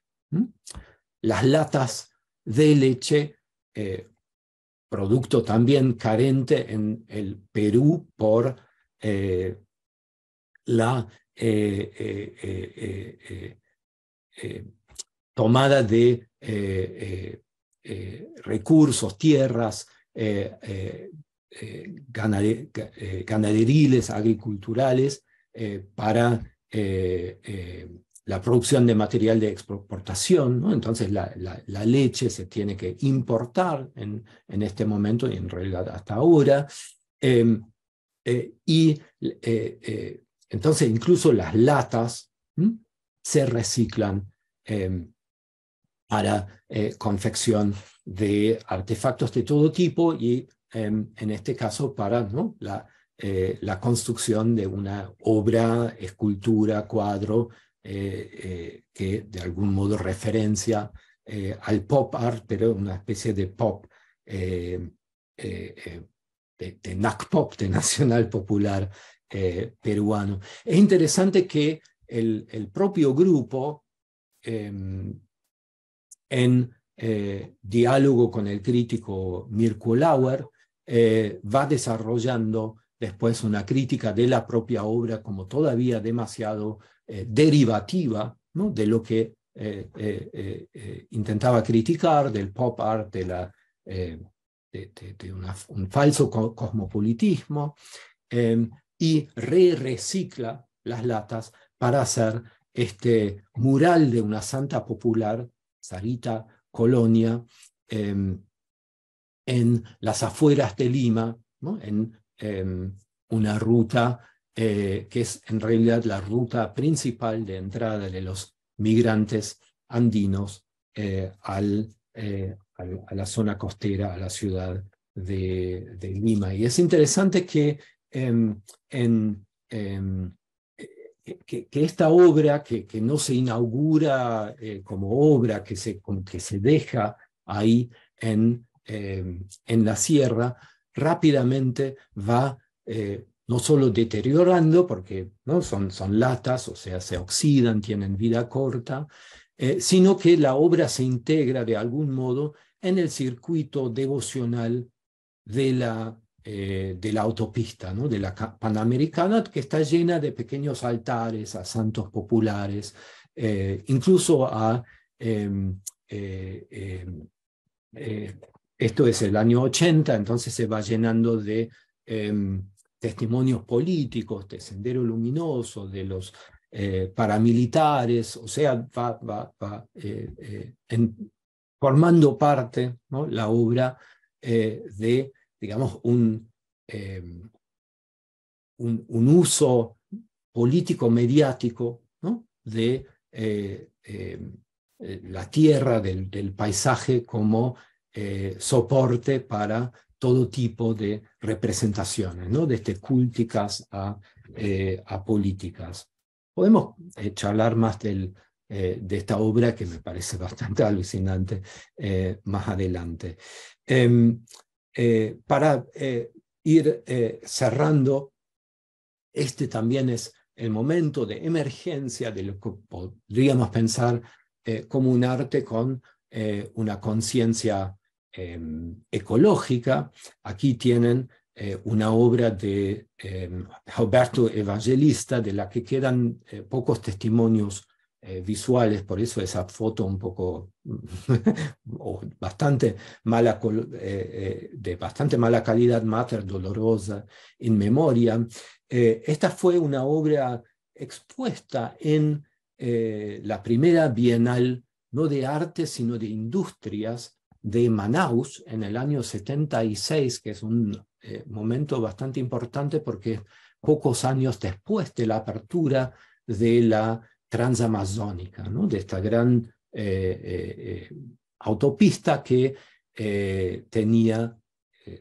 Las latas de leche, producto también carente en el Perú por la tomada de recursos, tierras, ganaderiles, agriculturales, para la producción de material de exportación, entonces la, leche se tiene que importar en, en, este momento y en realidad hasta ahora, y entonces, incluso las latas se reciclan em, para eh, confección de artefactos de todo tipo y, em, en este caso, para eh, la, construcción de una obra, escultura, cuadro, eh, que de algún modo referencia al pop art, pero una especie de pop de, de pop, de Nacional Popular eh, peruano. Es interesante que el, el propio grupo, em, en eh, diálogo con el crítico Mirko Lauer, eh, va desarrollando después una crítica de la propia obra como todavía demasiado derivativa de lo que intentaba criticar, del pop art, de la... De, un falso cosmopolitismo, em, y re-recicla las latas para hacer este mural de una santa popular, Sarita Colonia, em, en las afueras de Lima, en em, una ruta eh, que es en realidad la ruta principal de entrada de los migrantes andinos eh, eh, al, a la zona costera, a la ciudad de Lima. Y es interesante que en, em, eh, que, esta obra que, no se inaugura eh, como obra, que se, que se deja ahí en, em, en la sierra, rápidamente va eh, no solo deteriorando, porque ¿no? son, son latas, o sea, se oxidan, tienen vida corta, sino que la obra se integra de algún modo en el circuito devocional de la eh, de la autopista, ¿no? de la Panamericana, que está llena de pequeños altares a santos populares, eh, incluso a... Em, eh, em, esto es el año 80, entonces se va llenando de em, testimonios políticos, de Sendero Luminoso, de los paramilitares, o sea, va, formando parte ¿no? la obra de digamos, em, un, un, uso político-mediático ¿no? de eh, em, eh, la tierra, del, paisaje como eh, soporte para todo tipo de representaciones, ¿no? desde culticas a, a políticas. Podemos charlar más del, de esta obra que me parece bastante alucinante más adelante. Em, eh, para eh, ir eh, cerrando, este también es el momento de emergencia de lo que podríamos pensar como un arte con una conciencia em, ecológica. Aquí tienen una obra de em, Alberto Evangelista de la que quedan pocos testimonios eh, visuales, por eso esa foto un poco, o bastante mala, eh, eh, de bastante mala calidad, mater dolorosa, en memoria. esta fue una obra expuesta en la primera Bienal, no de arte, sino de industrias de Manaus en el año 76, que es un momento bastante importante porque pocos años después de la apertura de la transamazónica, ¿no? de esta gran eh, eh, eh, autopista que tenía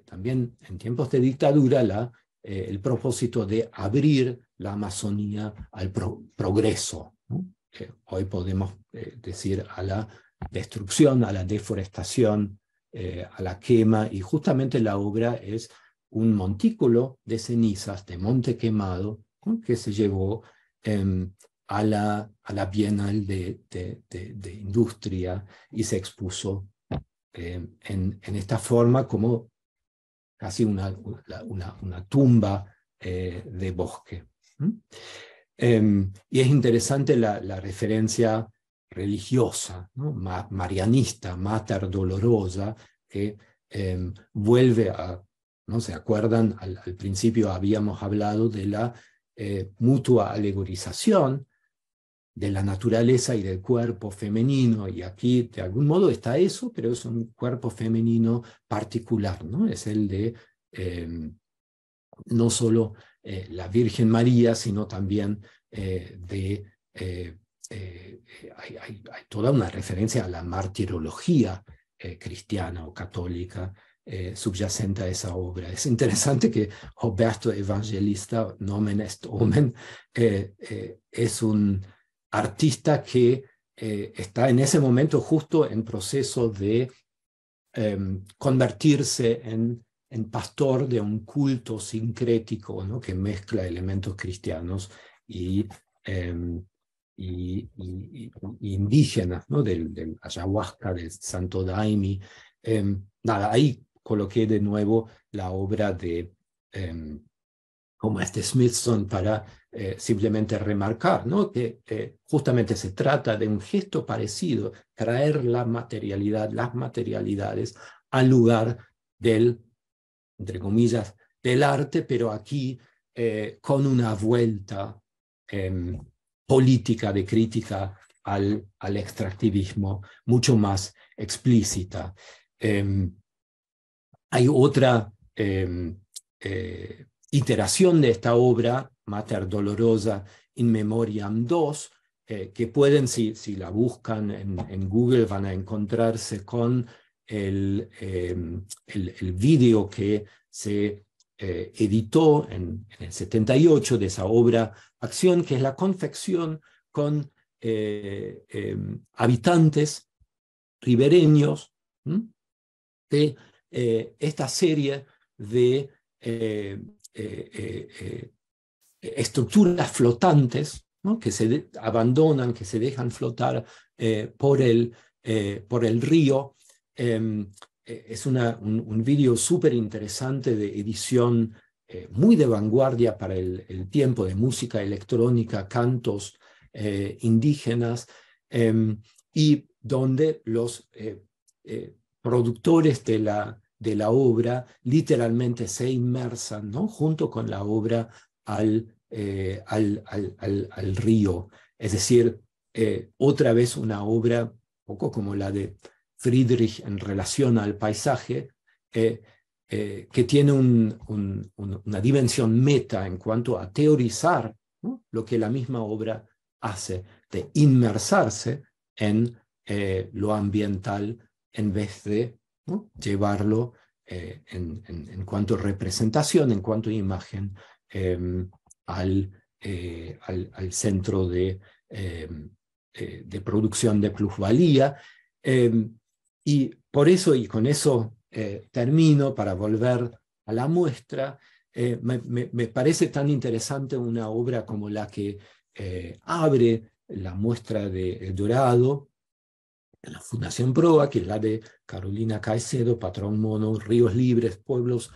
también en tiempos de dictadura la, el propósito de abrir la Amazonía al progreso. Que hoy podemos decir a la destrucción, a la deforestación, a la quema, y justamente la obra es un montículo de cenizas de monte quemado que se llevó em, a la, Bienal de, Industria y se expuso eh, en, esta forma como casi una, una, tumba eh, de bosque. ¿Mm? Em, y es interesante la, referencia religiosa, marianista, mater dolorosa, que em, vuelve a, ¿no? ¿Se acuerdan? al principio habíamos hablado de la eh, mutua alegorización, de la naturaleza y del cuerpo femenino, y aquí de algún modo está eso, pero es un cuerpo femenino particular, ¿no? Es el de eh, no solo eh, la Virgen María, sino también eh, de... Hay, toda una referencia a la martirología cristiana o católica subyacente a esa obra. Es interesante que Roberto Evangelista, nomen est omen, es un artista que eh, está en ese momento justo en proceso de em, convertirse en, pastor de un culto sincrético ¿no? que mezcla elementos cristianos y, em, indígenas, ¿no? del, ayahuasca, del santo daimi. Em, nada, ahí coloqué de nuevo la obra de como este Smithson para eh, simplemente remarcar ¿no? que eh, justamente se trata de un gesto parecido, traer la materialidad, las materialidades al lugar del, entre comillas, del arte, pero aquí eh, con una vuelta em, política de crítica al, al, extractivismo mucho más explícita. Em, hay otra em, iteración de esta obra Mater Dolorosa in Memoriam 2, eh, que pueden, si, si la buscan en, Google, van a encontrarse con el, em, el, vídeo que se eh, editó en, el 78 de esa obra Acción, que es la confección con eh, em, habitantes ribereños de esta serie de estructuras flotantes ¿no? que se abandonan, que se dejan flotar eh, por, el, eh, por el río. Em, eh, es una, un, vídeo súper interesante de edición muy de vanguardia para el, el, tiempo de música electrónica, cantos indígenas, em, y donde los productores de la, de la obra literalmente se inmersan ¿no? junto con la obra eh, al, al, río. Es decir, eh, otra vez una obra, un poco como la de Friedrich en relación al paisaje, eh, que tiene una dimensión meta en cuanto a teorizar lo que la misma obra hace, de inmersarse en lo ambiental en vez de llevarlo en, en, cuanto a representación, en cuanto a imagen, Em, eh, al, centro de, em, eh, de producción de plusvalía. Em, y por eso, y con eso eh, termino para volver a la muestra, me, parece tan interesante una obra como la que abre la muestra de El Dorado en la Fundación Proa, que es la de Carolina Caicedo, Patrón Mono, Ríos Libres, Pueblos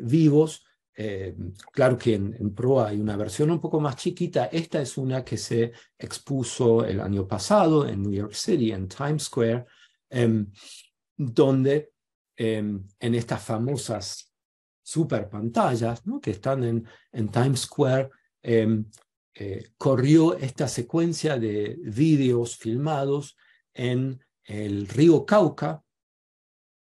Vivos, eh, claro que en, Pro hay una versión un poco más chiquita. Esta es una que se expuso el año pasado en New York City, en Times Square, em, donde em, en estas famosas super pantallas ¿no? que están en, en Times Square, em, eh, corrió esta secuencia de vídeos filmados en el río Cauca.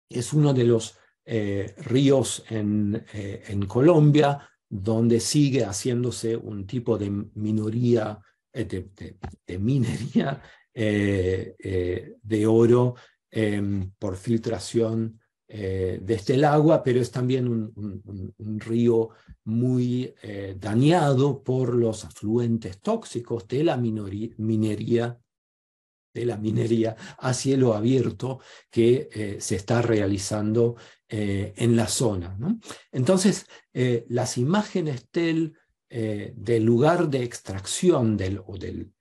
Es uno de los eh, ríos eh, en, Colombia, donde sigue haciéndose un tipo de minoría, eh, de, minería de oro em, por filtración desde el este agua, pero es también un, río muy dañado por los afluentes tóxicos de la minería de la minería a cielo abierto que eh, se está realizando eh, en la zona. Entonces, eh, las imágenes del, del, lugar de extracción del, o del,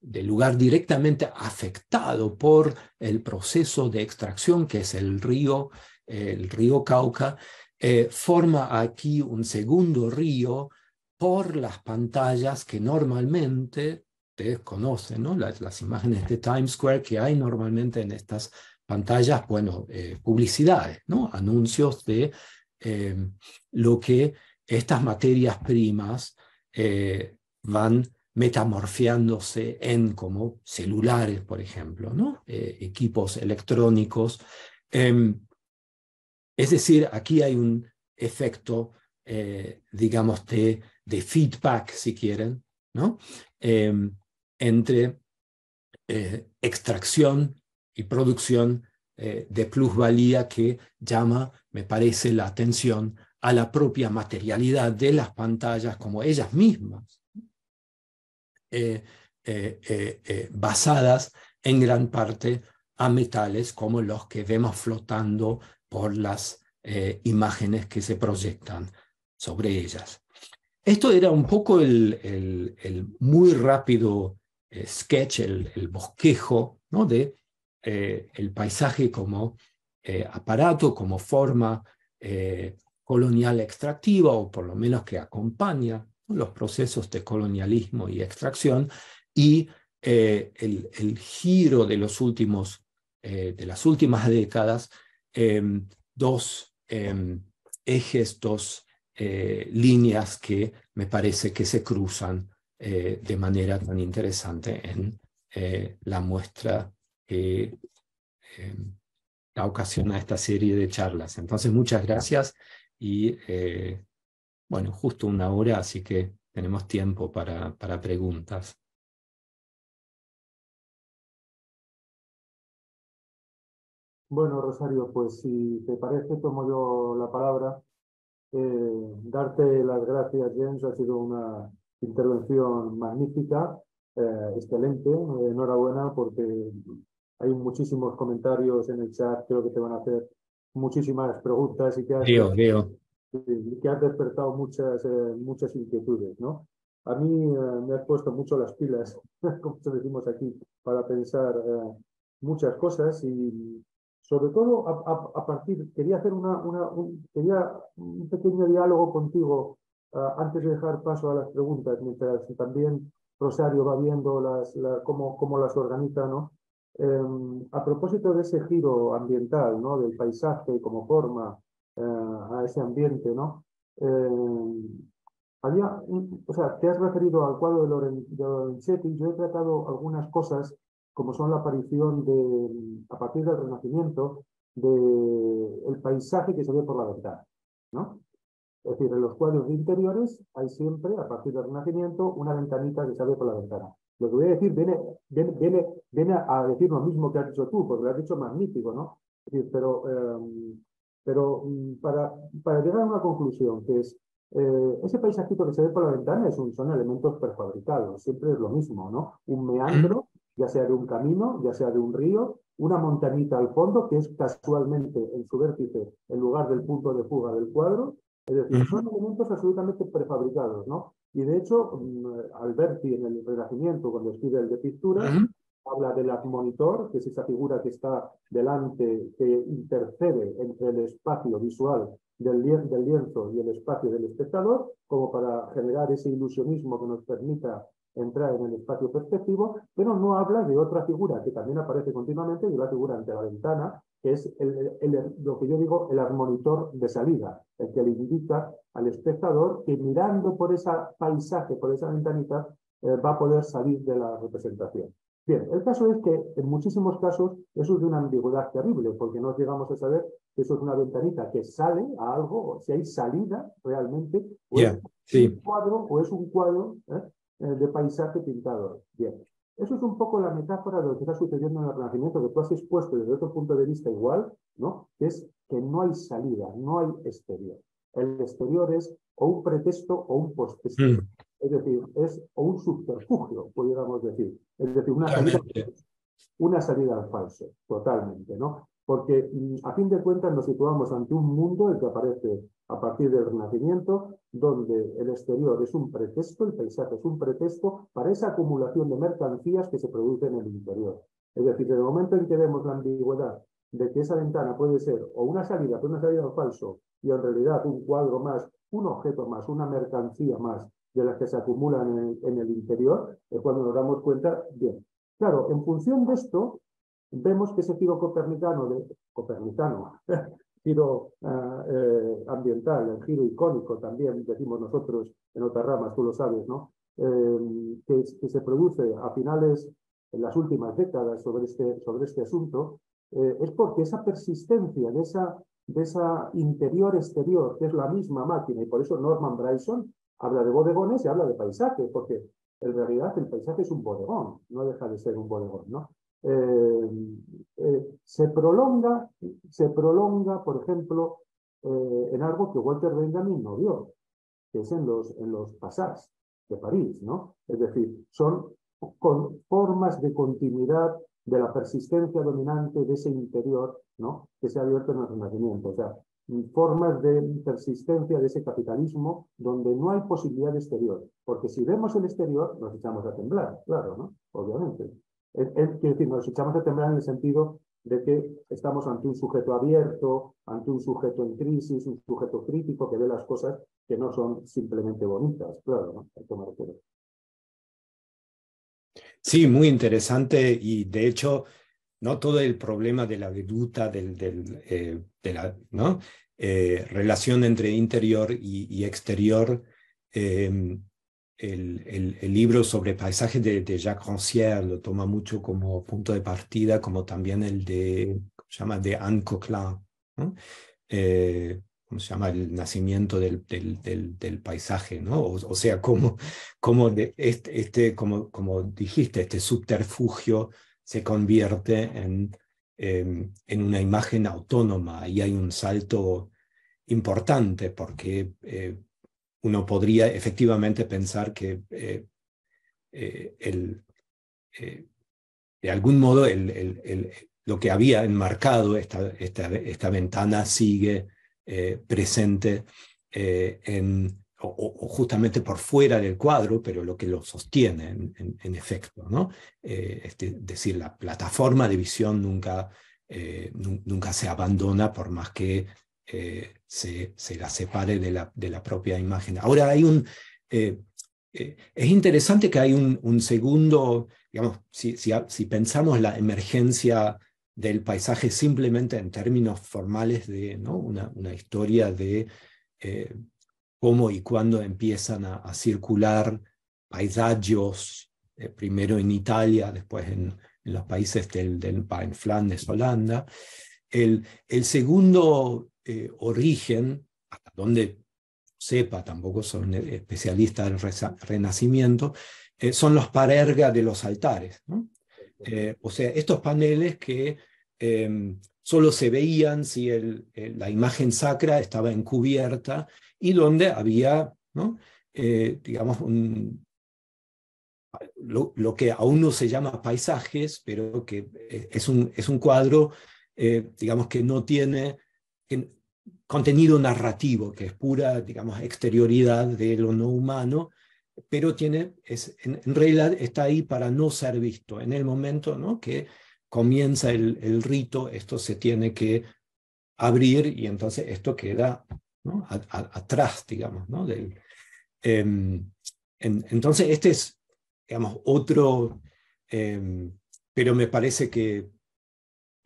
del lugar directamente afectado por el proceso de extracción que es el río, el río Cauca, forma aquí un segundo río por las pantallas que normalmente ustedes conocen, ¿no? las, imágenes de Times Square que hay normalmente en estas pantallas, bueno, eh, publicidades, ¿no? anuncios de eh, lo que estas materias primas eh, van metamorfiándose en como celulares, por ejemplo, ¿no? equipos electrónicos. Em, es decir, aquí hay un efecto, digamos, de, de feedback, si quieren, ¿no? Em, entre eh, extracción y producción eh, de plusvalía que llama, me parece, la atención a la propia materialidad de las pantallas como ellas mismas, eh, basadas en gran parte a metales como los que vemos flotando por las imágenes que se proyectan sobre ellas. Esto era un poco el muy rápido eh, sketch, el, bosquejo ¿no? de eh, el paisaje como eh, aparato, como forma colonial extractiva, o por lo menos que acompaña los procesos de colonialismo y extracción, y el, giro de, los últimos, de las últimas décadas, em, dos em, ejes, dos líneas que me parece que se cruzan eh, de manera tan interesante en eh, la muestra que la eh, ocasión a esta serie de charlas. Entonces, muchas gracias y bueno, justo una hora, así que tenemos tiempo para, para preguntas. Bueno, Rosario, pues si te parece, tomo yo la palabra. darte las gracias, Jens Ha sido una, intervención magnífica, eh, excelente, enhorabuena porque hay muchísimos comentarios en el chat, creo que te van a hacer muchísimas preguntas y que has, Que despertado muchas, eh, muchas inquietudes, ¿no? A mí eh, me has puesto mucho las pilas, como decimos aquí, para pensar muchas cosas y sobre todo a, partir, quería hacer una, una quería un pequeño diálogo contigo Ah, antes de dejar paso a las preguntas, mientras también Rosario va viendo las, cómo, cómo, las organiza, ¿no? Em, a propósito de ese giro ambiental, ¿no? Del paisaje como forma eh, a ese ambiente, ¿no? Em, había, o sea, te has referido al cuadro de, Lorenzetti. Yo he tratado algunas cosas, como son la aparición de, a partir del Renacimiento, del paisaje que se ve por la verdad, ¿no? Es decir, en los cuadros de interiores hay siempre, a partir del Renacimiento, una ventanita que sale por la ventana. Lo que voy a decir viene, viene, viene, a decir lo mismo que has dicho tú, porque lo has dicho magnífico, ¿no? Es pero, eh, pero mm, para, para llegar a una conclusión, que es eh, ese paisajito que se ve por la ventana es un, son elementos prefabricados, siempre es lo mismo, ¿no? Un meandro, ya sea de un camino, ya sea de un río, una montañita al fondo, que es casualmente en su vértice el lugar del punto de fuga del cuadro, es decir, son elementos absolutamente prefabricados, ¿no? Y de hecho, mm, Alberti en el Renacimiento, cuando escribe el de pintura, habla del monitor, que es esa figura que está delante, que intercede entre el espacio visual del, lienzo y el espacio del espectador, como para generar ese ilusionismo que nos permita entrar en el espacio perspectivo, pero no habla de otra figura que también aparece continuamente, de la figura ante la ventana, es el, lo que yo digo el armonitor de salida, el que le indica al espectador que mirando por ese paisaje, por esa ventanita, eh, va a poder salir de la representación. Bien, el caso es que en muchísimos casos eso es de una ambigüedad terrible, porque no llegamos a saber que eso es una ventanita que sale a algo, si hay salida realmente, o es un cuadro, o es un cuadro eh, eh, de paisaje pintado. Bien. Eso es un poco la metáfora de lo que está sucediendo en el Renacimiento, que tú has expuesto desde otro punto de vista igual, ¿no? que es que no hay salida, no hay exterior. El exterior es o un pretexto o un postexto. Mm. Es decir, es o un subterfugio, podríamos decir. Es decir, una salida, una salida al falso, totalmente, ¿no? Porque mm, a fin de cuentas nos situamos ante un mundo en el que aparece a partir del Renacimiento, donde el exterior es un pretexto, el paisaje es un pretexto para esa acumulación de mercancías que se produce en el interior. Es decir, desde el momento en que vemos la ambigüedad de que esa ventana puede ser o una salida, pero una salida falsa, falso, y en realidad un cuadro más, un objeto más, una mercancía más de las que se acumulan en el, interior, es cuando nos damos cuenta, bien. Claro, en función de esto, vemos que ese tipo copernicano, de, copernicano giro ah, eh, ambiental, el giro icónico también, decimos nosotros en otras ramas, tú lo sabes, ¿no? Em, que, se produce a finales, en las últimas décadas sobre este, sobre este asunto, eh, es porque esa persistencia de esa, de esa interior-exterior, que es la misma máquina, y por eso Norman Bryson habla de bodegones y habla de paisaje, porque en realidad el paisaje es un bodegón, no deja de ser un bodegón, ¿no? Eh, eh, se prolonga, se prolonga, por ejemplo, eh, en algo que Walter Benjamin no vio, que es en los, en los pasajes de París, ¿no? Es decir, son con formas de continuidad de la persistencia dominante de ese interior, ¿no? Que se ha abierto en el Renacimiento, o sea, formas de persistencia de ese capitalismo donde no hay posibilidad exterior, porque si vemos el exterior nos echamos a temblar, claro, ¿no? Obviamente. Es, decir, nos echamos a temblar en el sentido de que estamos ante un sujeto abierto, ante un sujeto en crisis, un sujeto crítico que ve las cosas que no son simplemente bonitas, claro, ¿no? Hay que Sí, muy interesante y de hecho, no todo el problema de la veduta, del, eh, de la eh, relación entre interior y, exterior, eh, el, el, libro sobre paisajes de, de, Jacques Rancière lo toma mucho como punto de partida, como también el de, llama?, de Anne Coquelin, eh, ¿cómo se llama?, el nacimiento del, del, del, paisaje, ¿no? O, sea, como, como este, este, como, como dijiste, este subterfugio se convierte en, en una imagen autónoma y hay un salto importante porque... Eh, uno podría efectivamente pensar que eh, eh, el, eh, de algún modo el, lo que había enmarcado esta, esta, esta ventana sigue presente en, o, justamente por fuera del cuadro, pero lo que lo sostiene en, efecto. ¿no? Este, es decir, la plataforma de visión nunca, nunca se abandona por más que eh, se, se, la separe de la, de la, propia imagen. Ahora hay un... Eh, eh, es interesante que hay un, segundo, digamos, si, pensamos la emergencia del paisaje simplemente en términos formales de ¿no? una, una, historia de cómo y cuándo empiezan a, circular paisajes, primero en Italia, después en, los países del, del en Flandes, Holanda. El, el, segundo eh, origen, hasta donde sepa, tampoco son eh, especialistas del renacimiento, eh, son los parerga de los altares. o sea, estos paneles que em, solo se veían si la imagen sacra estaba encubierta y donde había, digamos, un, lo, que aún no se llama paisajes, pero que es un, es un cuadro, digamos, que no tiene contenido narrativo, que es pura, digamos, exterioridad de lo no humano, pero tiene, es, en, realidad está ahí para no ser visto. En el momento ¿no? que comienza el, el rito, esto se tiene que abrir y entonces esto queda ¿no? atrás, digamos. ¿no? Del, em, entonces, este es, digamos, otro, em, pero me parece que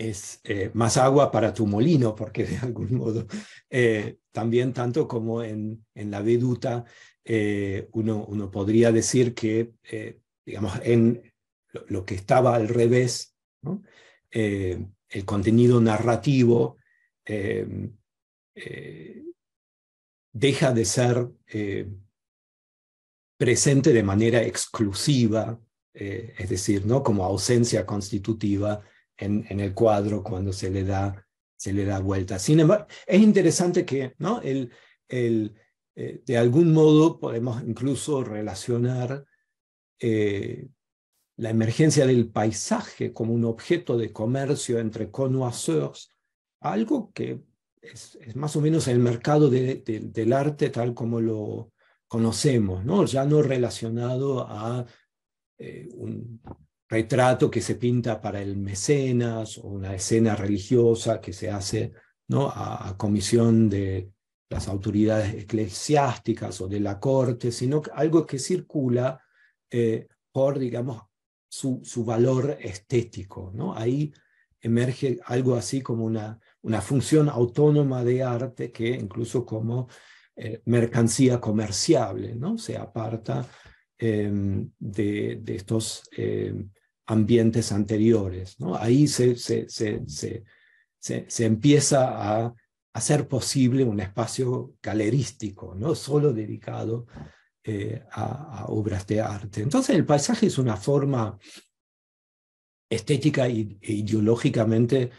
es eh, más agua para tu molino, porque de algún modo eh, también tanto como en, en la veduta, eh, uno, uno, podría decir que, digamos, en lo, que estaba al revés, ¿no? el contenido narrativo deja de ser presente de manera exclusiva, es decir, ¿no? como ausencia constitutiva en, el cuadro cuando se le da, se le da vuelta. Sin embargo, es interesante que ¿no? el, el eh, de algún modo podemos incluso relacionar eh, la emergencia del paisaje como un objeto de comercio entre connoisseurs, algo que es, más o menos el mercado del arte tal como lo conocemos, ¿no? ya no relacionado a eh, un, retrato que se pinta para el mecenas o una escena religiosa que se hace ¿no? a, comisión de las autoridades eclesiásticas o de la corte, sino algo que circula eh, por, digamos, su, valor estético. ¿no? Ahí emerge algo así como una, una función autónoma de arte que incluso como eh, mercancía comerciable ¿no? se aparta em, de, estos em, ambientes anteriores. Ahí se, se, se, empieza a hacer posible un espacio galerístico, no solo dedicado eh, a, obras de arte. Entonces el paisaje es una forma estética e ideológicamente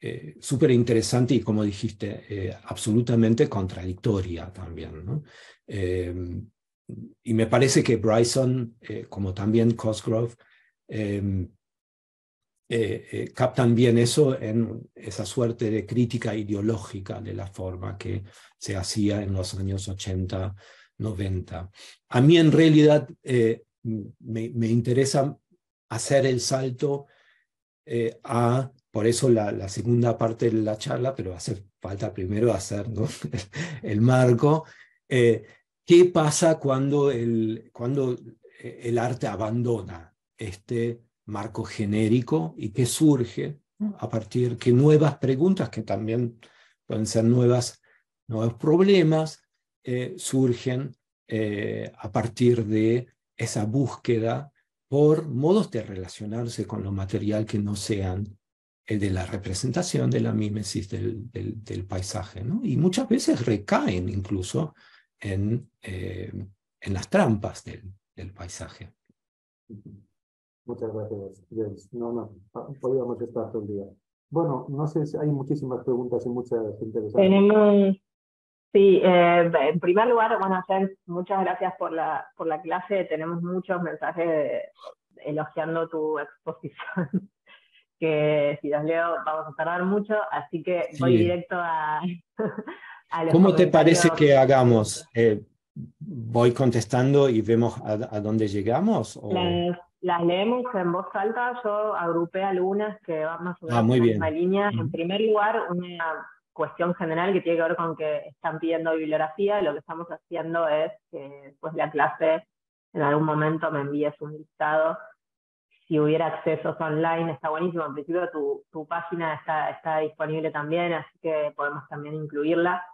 eh, súper interesante y, como dijiste, eh, absolutamente contradictoria también. y me parece que Bryson, como también Cosgrove, Em, eh, eh, captan bien eso en esa suerte de crítica ideológica de la forma que se hacía en los años 80, 90. A mí en realidad eh, me, interesa hacer el salto a por eso la, segunda parte de la charla, pero hace falta primero hacer el marco. ¿Qué pasa cuando el, cuando el arte abandona este marco genérico y que surge a partir de nuevas preguntas, que también pueden ser nuevas, nuevos problemas, eh, surgen eh, a partir de esa búsqueda por modos de relacionarse con lo material que no sean el eh, de la representación de la mímesis del, paisaje. ¿no? Y muchas veces recaen incluso en, las trampas del paisaje. Muchas gracias, No, no, podríamos estar todo el día. Bueno, no sé si hay muchísimas preguntas y muchas interesantes. Tenemos, sí, eh, en primer lugar, bueno, James, muchas gracias por la, por la clase. Tenemos muchos mensajes elogiando tu exposición, que si los leo vamos a tardar mucho, así que voy directo a... ¿Cómo te parece que hagamos? Eh, ¿Voy contestando y vemos a, dónde llegamos? O las leemos en voz alta, yo agrupé algunas que van más o ah, menos en la misma línea. En primer lugar, una cuestión general que tiene que ver con que están pidiendo bibliografía, lo que estamos haciendo es que pues, la clase en algún momento me envíes un listado. Si hubiera accesos online, está buenísimo. En principio tu, página está, está disponible también, así que podemos también incluirla,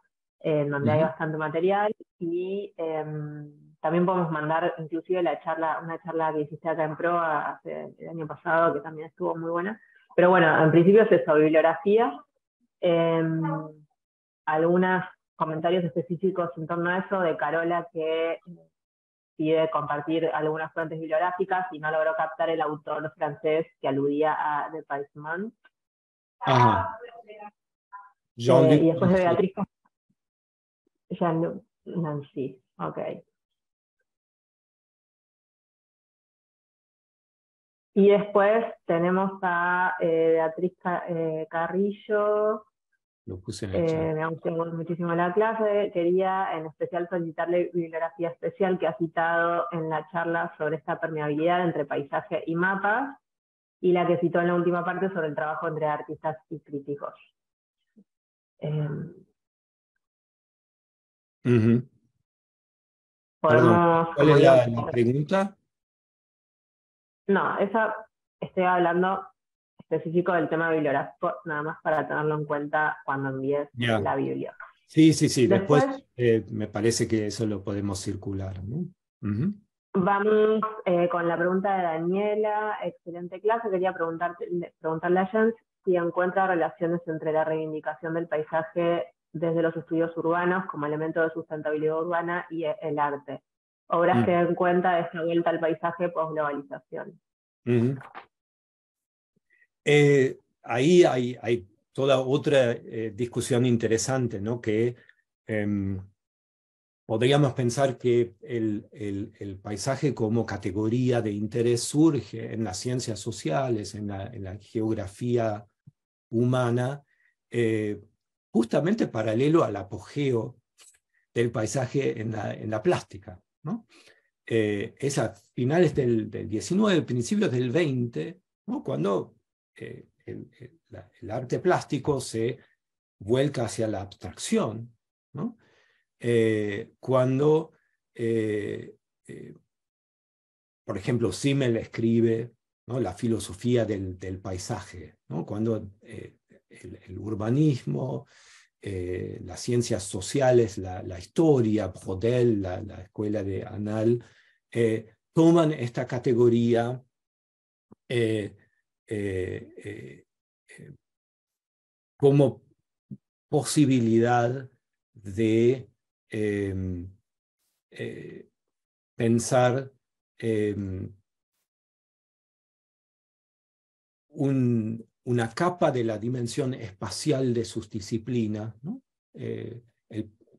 eh, en donde hay bastante material. Y em, también podemos mandar inclusive la charla, una charla que hiciste acá en Pro hace, el año pasado, que también estuvo muy buena. Pero bueno, en principio es eso, bibliografía, eh, algunos comentarios específicos en torno a eso de Carola que pide compartir algunas fuentes bibliográficas y no logró captar el autor francés que aludía a The Paisman. Eh, y después de Beatriz. Jean-Luc Nancy, ok. Y después tenemos a eh, Beatriz eh, Carrillo. Lo puse en el eh, Me ha muchísimo la clase. Quería en especial solicitarle bibliografía especial que ha citado en la charla sobre esta permeabilidad entre paisaje y mapas y la que citó en la última parte sobre el trabajo entre artistas y críticos. Eh, ¿Cuál es la, pregunta? No, eso estoy hablando específico del tema bibliográfico, nada más para tenerlo en cuenta cuando envíes la Biblia. Sí, sí, sí. Después, eh, me parece que eso lo podemos circular. Vamos eh, con la pregunta de Daniela. Excelente clase. Quería preguntarte, preguntarle a Jens si encuentra relaciones entre la reivindicación del paisaje desde los estudios urbanos como elemento de sustentabilidad urbana y el arte obras mm. que den cuenta de esta vuelta al paisaje post-globalización. Eh, ahí hay, toda otra eh, discusión interesante, ¿no? Que em, podríamos pensar que el, paisaje como categoría de interés surge en las ciencias sociales, en la, geografía humana, eh, justamente paralelo al apogeo del paisaje en la plástica. Eh, es a finales del, 19, principios del 20, ¿no? cuando eh, el, arte plástico se vuelca hacia la abstracción, ¿no? Eh, cuando, por ejemplo, Simmel escribe la filosofía del, paisaje, cuando el, urbanismo, eh, las ciencias sociales, la, historia, Brodel, la, escuela de Anal, eh, toman esta categoría eh, como posibilidad de em, pensar em, un, una capa de la dimensión espacial de sus disciplinas. Eh,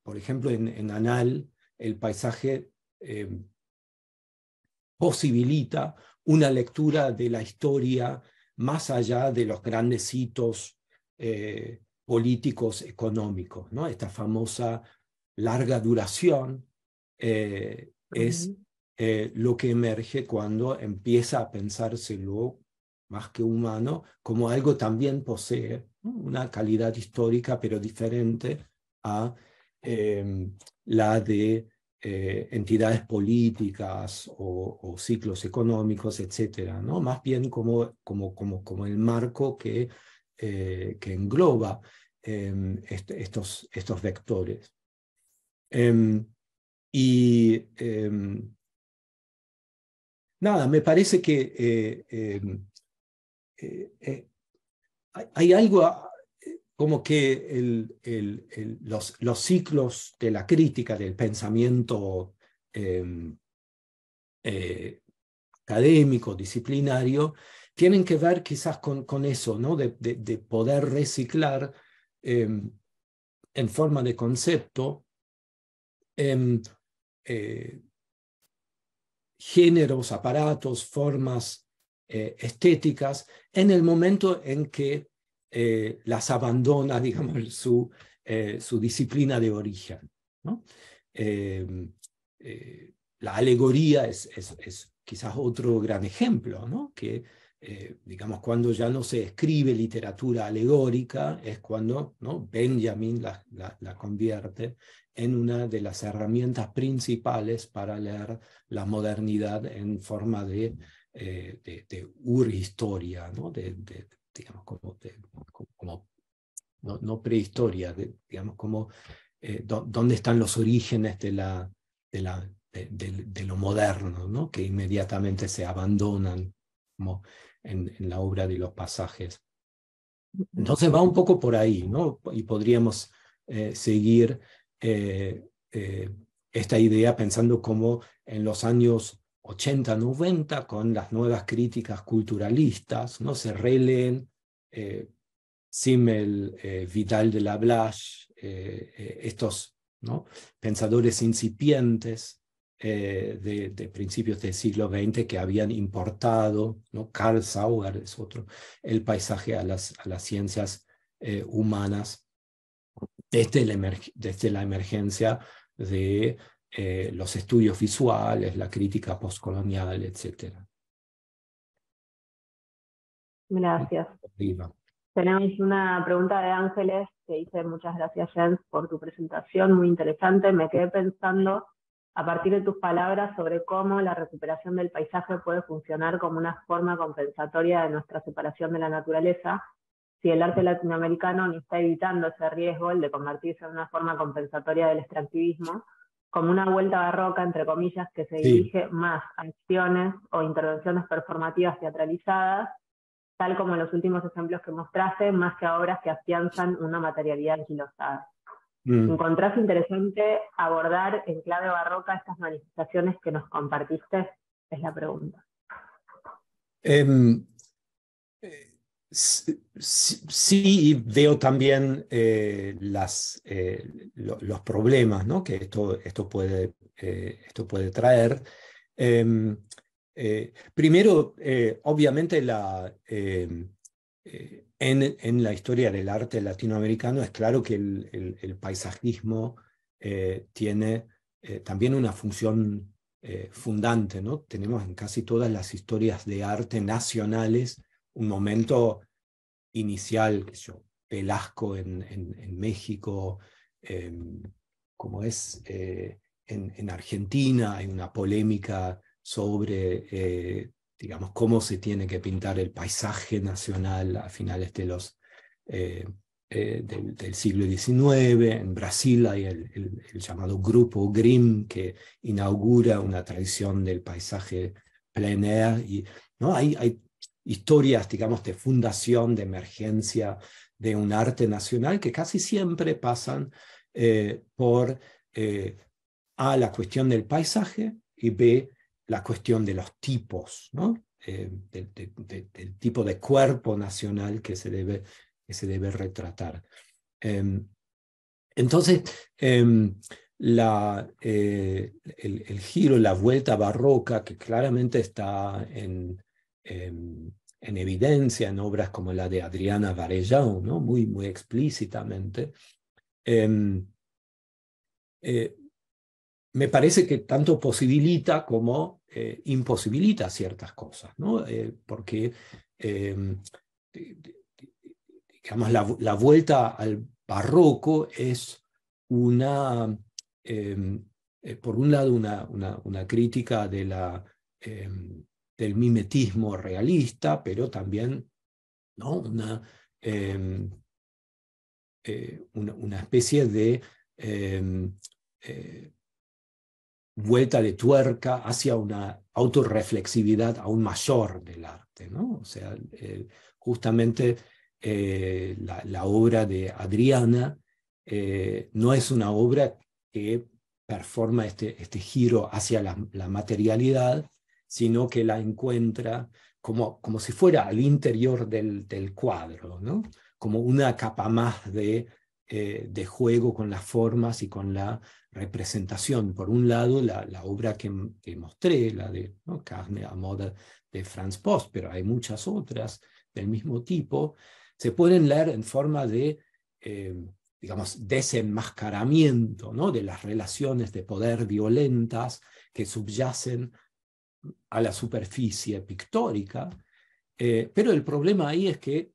por ejemplo, en, Anal, el paisaje em, posibilita una lectura de la historia más allá de los grandes hitos eh, políticos económicos. ¿no? Esta famosa larga duración eh, es lo que emerge cuando empieza a pensárselo más que humano, como algo también posee una calidad histórica, pero diferente a em, la de eh, entidades políticas o, ciclos económicos, etc. ¿no? Más bien como, como, como, como el marco que, eh, que engloba em, estos, estos vectores. Em, y nada, me parece que eh, eh, eh, hay, algo ah, como que los, ciclos de la crítica, del pensamiento em, eh, académico, disciplinario, tienen que ver quizás con, eso, de poder reciclar em, en forma de concepto em, géneros, aparatos, formas eh, estéticas en el momento en que eh, las abandona, digamos, su, eh, su disciplina de origen. ¿no? Em, la alegoría es, es, quizás otro gran ejemplo, ¿no? que digamos, cuando ya no se escribe literatura alegórica, es cuando ¿no? Benjamin la, convierte en una de las herramientas principales para leer la modernidad en forma de eh, de, de, urhistoria, ¿no? de, digamos, como, no, prehistoria, digamos, como eh, dónde están los orígenes de, la, de, la, de, lo moderno, ¿no? que inmediatamente se abandonan en, la obra de los pasajes. Entonces va un poco por ahí, ¿no? y podríamos eh, seguir esta idea pensando como en los años 80-90 con las nuevas críticas culturalistas, ¿no? Se releen eh, Simmel, eh, Vidal de la Blas, eh, estos ¿no? pensadores incipientes de, principios del siglo XX que habían importado, ¿no? Karl Sauer es otro, el paisaje a las, a las ciencias humanas desde desde la emergencia de eh, los estudios visuales, la crítica postcolonial, etc. Gracias. Tenemos una pregunta de Ángeles que dice muchas gracias Jens por tu presentación, muy interesante. Me quedé pensando a partir de tus palabras sobre cómo la recuperación del paisaje puede funcionar como una forma compensatoria de nuestra separación de la naturaleza, si el arte latinoamericano no está evitando ese riesgo, de convertirse en una forma compensatoria del extractivismo, como una vuelta barroca, entre comillas, que se dirige más a acciones o intervenciones performativas teatralizadas, tal como en los últimos ejemplos que mostraste, más que a obras que afianzan una materialidad anquilosada. Un mm. ¿Encontrás interesante abordar en clave barroca estas manifestaciones que nos compartiste? Es la pregunta. Em, Sí, veo también eh, eh, los problemas que esto, esto, puede, eh, esto puede traer. Em, primero, obviamente, em, en, la historia del arte latinoamericano es claro que el, paisajismo tiene también una función fundante. Tenemos en casi todas las historias de arte nacionales un momento inicial, yo, pelasco en, México, em, como es eh, en, Argentina, hay una polémica sobre, eh, digamos, cómo se tiene que pintar el paisaje nacional a finales de los, eh, del, siglo XIX. En Brasil hay el, llamado Grupo Grimm, que inaugura una tradición del paisaje plein air. Y, ¿no? hay, hay historias, digamos, de fundación, de emergencia de un arte nacional que casi siempre pasan eh, por eh, A, la cuestión del paisaje y B, la cuestión de los tipos, ¿no? Eh, del, tipo de cuerpo nacional que se debe, que se debe retratar. Em, entonces, em, la, el, giro, la vuelta barroca que claramente está en, en, evidencia en obras como la de Adriana Varellón, ¿no? muy, muy explícitamente. Em, eh, me parece que tanto posibilita como eh, imposibilita ciertas cosas, ¿no? Eh, porque em, digamos, la, vuelta al barroco es una, em, por un lado, una, una crítica de la del mimetismo realista, pero también ¿no? una, em, eh, una, especie de em, eh, vuelta de tuerca hacia una autorreflexividad aún mayor del arte. ¿no? O sea, eh, justamente la, obra de Adriana no es una obra que performa este, este giro hacia la materialidad, sino que la encuentra como, como si fuera al interior del, cuadro, ¿no? como una capa más eh, de, juego con las formas y con la representación. Por un lado, la, obra que, mostré, la de Carne a moda de Franz Post, pero hay muchas otras del mismo tipo, se pueden leer en forma de, eh, digamos, desenmascaramiento ¿no? de las relaciones de poder violentas que subyacen a la superficie pictórica, eh, pero el problema ahí es que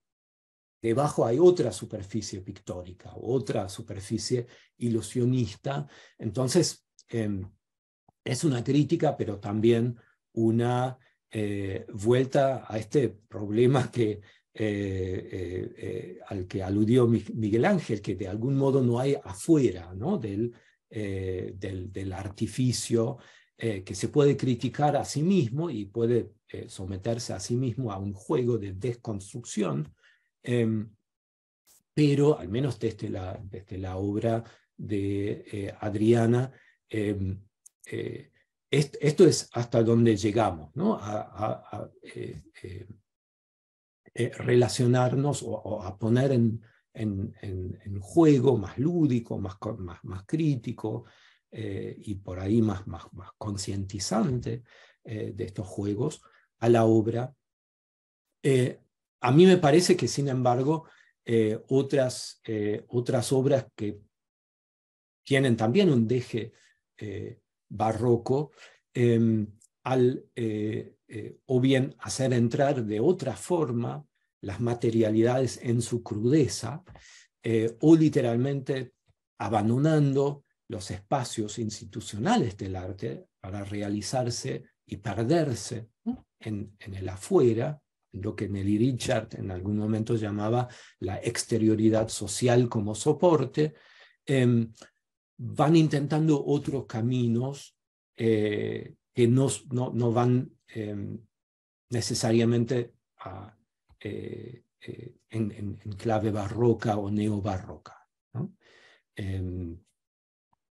debajo hay otra superficie pictórica, otra superficie ilusionista. Entonces, em, es una crítica, pero también una eh, vuelta a este problema que, eh, al que aludió Miguel Ángel, que de algún modo no hay afuera ¿no? del, del, artificio eh, que se puede criticar a sí mismo y puede eh, someterse a sí mismo a un juego de desconstrucción, em, pero al menos desde la, la obra de eh, Adriana, em, esto es hasta donde llegamos, a, relacionarnos o, a poner en, en, juego más lúdico, más, más crítico, eh, y por ahí más, más, concientizante eh, de estos juegos a la obra. Eh, a mí me parece que, sin embargo, otras, otras obras que tienen también un deje barroco, em, al, o bien hacer entrar de otra forma las materialidades en su crudeza, o literalmente abandonando los espacios institucionales del arte para realizarse y perderse en, en el afuera, lo que Nelly Richard en algún momento llamaba la exterioridad social como soporte, em, van intentando otros caminos eh, que no, no, no van em, necesariamente eh, eh, en, clave barroca o neobarroca. ¿no? Em,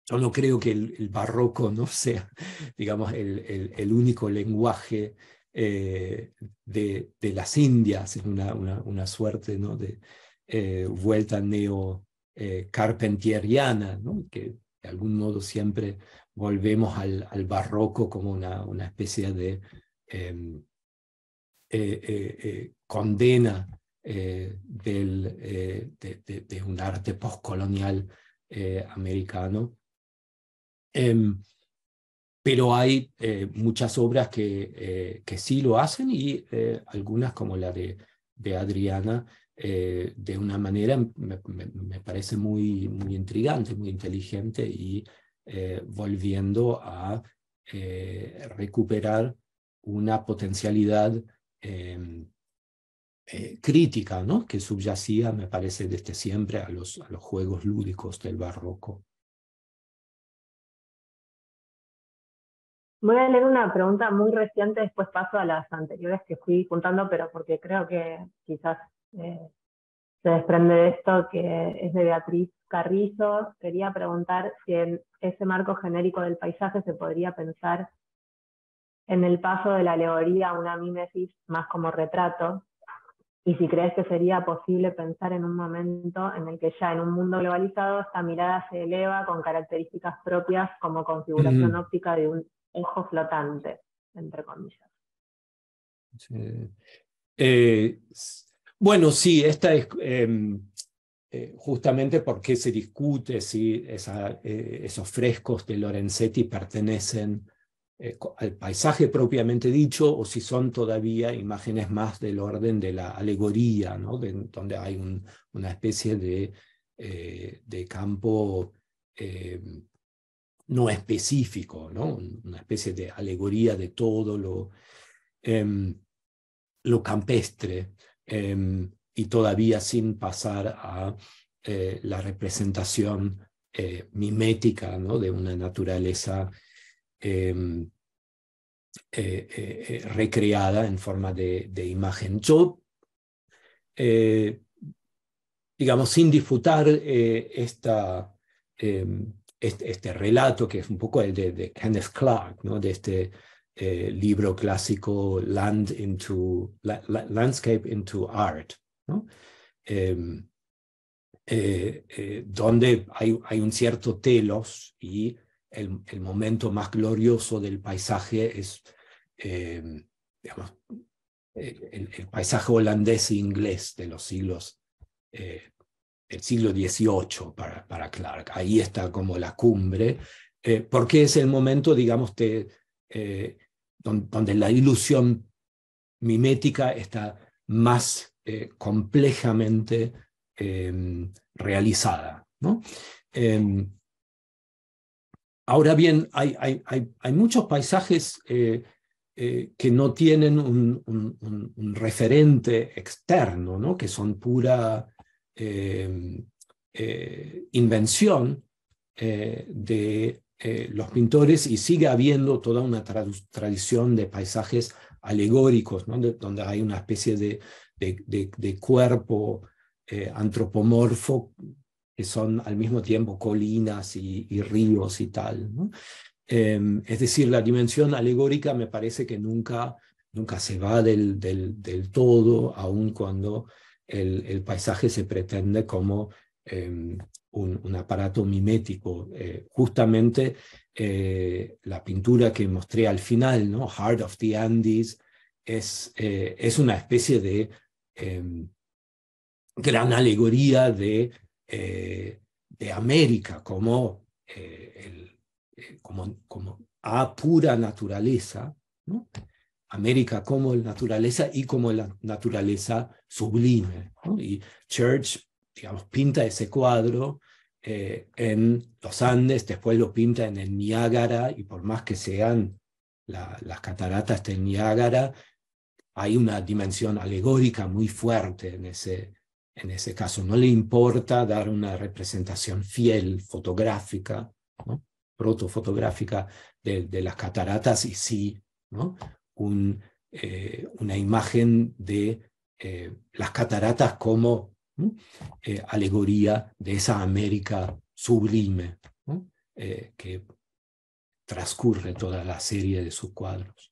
yo no creo que el, barroco no sea, digamos, el, único lenguaje eh, de, las Indias, es una, una, suerte ¿no? de eh, vuelta neo-carpentieriana, eh, ¿no? que de algún modo siempre volvemos al, barroco como una, una especie de em, condena del, de, un arte postcolonial americano Em, pero hay eh, muchas obras que, eh, que sí lo hacen y eh, algunas como la de, Adriana, de una manera me, parece muy, muy intrigante, muy inteligente y volviendo a recuperar una potencialidad em, crítica ¿no? que subyacía, me parece, desde siempre a los, a los juegos lúdicos del barroco. Voy a leer una pregunta muy reciente, después paso a las anteriores que fui juntando, pero porque creo que quizás eh, se desprende de esto, que es de Beatriz Carrizo. Quería preguntar si en ese marco genérico del paisaje se podría pensar en el paso de la alegoría a una mímesis más como retrato, y si crees que sería posible pensar en un momento en el que ya en un mundo globalizado esta mirada se eleva con características propias como configuración óptica de un ojo flotante, entre comillas. Eh, bueno, sí, esta es em, eh, justamente justamente porque se discute si eh, esos frescos de Lorenzetti pertenecen al paisaje propiamente dicho o si son todavía imágenes más del orden de la alegoría, ¿no? donde hay una especie de, de campo em, no específico, ¿no? una especie de alegoría de todo lo, em, lo campestre em, y todavía sin pasar a eh, la representación eh, mimética ¿no? de una naturaleza em, eh, recreada en forma de, imagen. Yo, digamos, sin disfrutar esta este, este, relato que es un poco el de, Kenneth Clark, ¿no? de este eh, libro clásico Land into, Landscape into Art, em, eh, eh, donde hay, hay, un cierto telos y el, momento más glorioso del paisaje es em, digamos, el, paisaje holandés e inglés de los siglos el siglo XVIII para, para Clark, ahí está como la cumbre, eh, porque es el momento, digamos, eh, donde, la ilusión mimética está más eh, complejamente em, realizada. ¿no? Em, ahora bien, hay, hay, muchos paisajes que no tienen un, referente externo, ¿no? que son pura Em, eh, invención eh, de eh, los pintores y sigue habiendo toda una tradición de paisajes alegóricos, ¿no? donde hay una especie de, de, cuerpo antropomorfo que son al mismo tiempo colinas y, ríos y tal. ¿no? Em, es decir, la dimensión alegórica me parece que nunca, nunca se va del, del, del todo, aun cuando el, paisaje se pretende como em, un, aparato mimético. Eh, justamente eh, la pintura que mostré al final, ¿no? Heart of the Andes, es, eh, es una especie de em, gran alegoría de, de América como, como, como a pura naturaleza. ¿no? América como la naturaleza y como la naturaleza sublime. Y Church, digamos, pinta ese cuadro eh, en los Andes, después lo pinta en el Niágara, y por más que sean las cataratas del Niágara, hay una dimensión alegórica muy fuerte en ese, en ese caso. No le importa dar una representación fiel, fotográfica, ¿no? protofotográfica de, de las cataratas y sí, ¿no? Eh, una imagen de eh, las cataratas como eh, alegoría de esa América sublime que transcurre toda la serie de sus cuadros.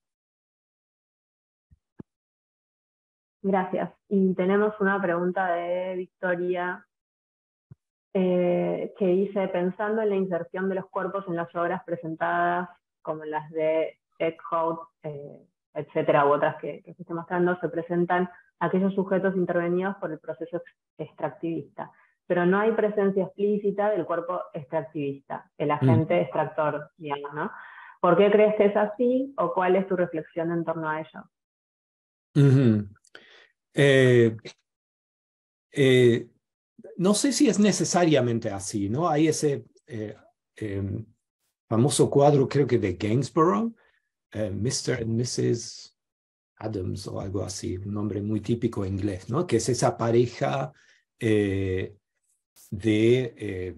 Gracias. Y tenemos una pregunta de Victoria que dice, pensando en la inserción de los cuerpos en las obras presentadas, como las de Eckhout, etcétera, u otras que, se mostrando, se presentan aquellos sujetos intervenidos por el proceso extractivista. Pero no hay presencia explícita del cuerpo extractivista, el mm. agente extractor, digamos, ¿no? ¿Por qué crees que es así o cuál es tu reflexión en torno a ello? Eh, eh, no sé si es necesariamente así, ¿no? Hay ese eh, em, famoso cuadro, creo que de Gainsborough, eh, Mr. and Mrs. Adams o algo así, un nombre muy típico inglés, ¿no? Que es esa pareja eh, de eh,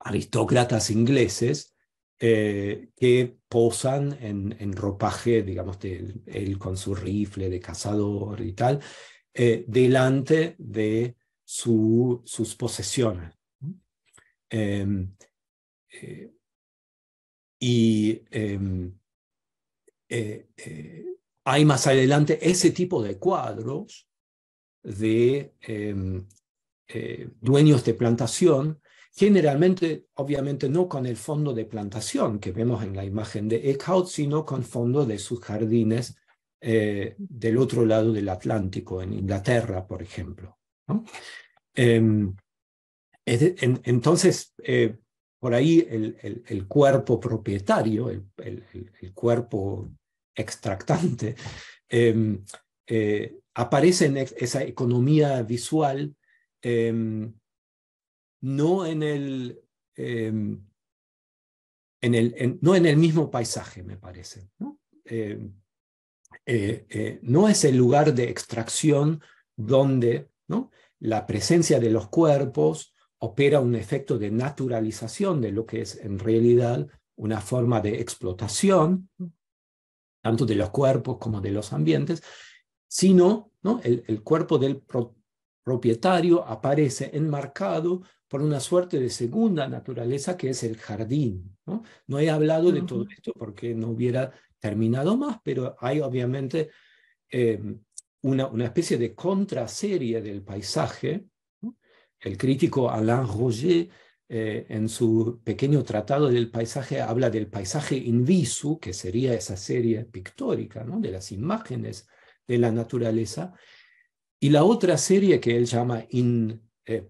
aristócratas ingleses que posan en, ropaje, digamos, de, él con su rifle de cazador y tal, delante de sus posesiones. Em, y em, eh, eh, hay más adelante ese tipo de cuadros de em, eh, dueños de plantación, generalmente, obviamente, no con el fondo de plantación que vemos en la imagen de Eckhout, sino con fondo de sus jardines del otro lado del Atlántico, en Inglaterra, por ejemplo. Em, entonces, por ahí el, cuerpo propietario, el, cuerpo extractante, em, eh, aparece en esa economía visual em, no en el... Em, no en el mismo paisaje, me parece. ¿no? Eh, eh, no es el lugar de extracción donde ¿no? la presencia de los cuerpos opera un efecto de naturalización de lo que es en realidad una forma de explotación, tanto de los cuerpos como de los ambientes, sino ¿no? el, cuerpo del propietario aparece enmarcado por una suerte de segunda naturaleza que es el jardín. No, he hablado de todo esto porque no hubiera terminado más, pero hay obviamente eh, una, una especie de contraserie del paisaje el crítico Alain Roger, eh, en su pequeño tratado del paisaje, habla del paisaje in visu, que sería esa serie pictórica ¿no? de las imágenes de la naturaleza, y la otra serie que él llama in, eh,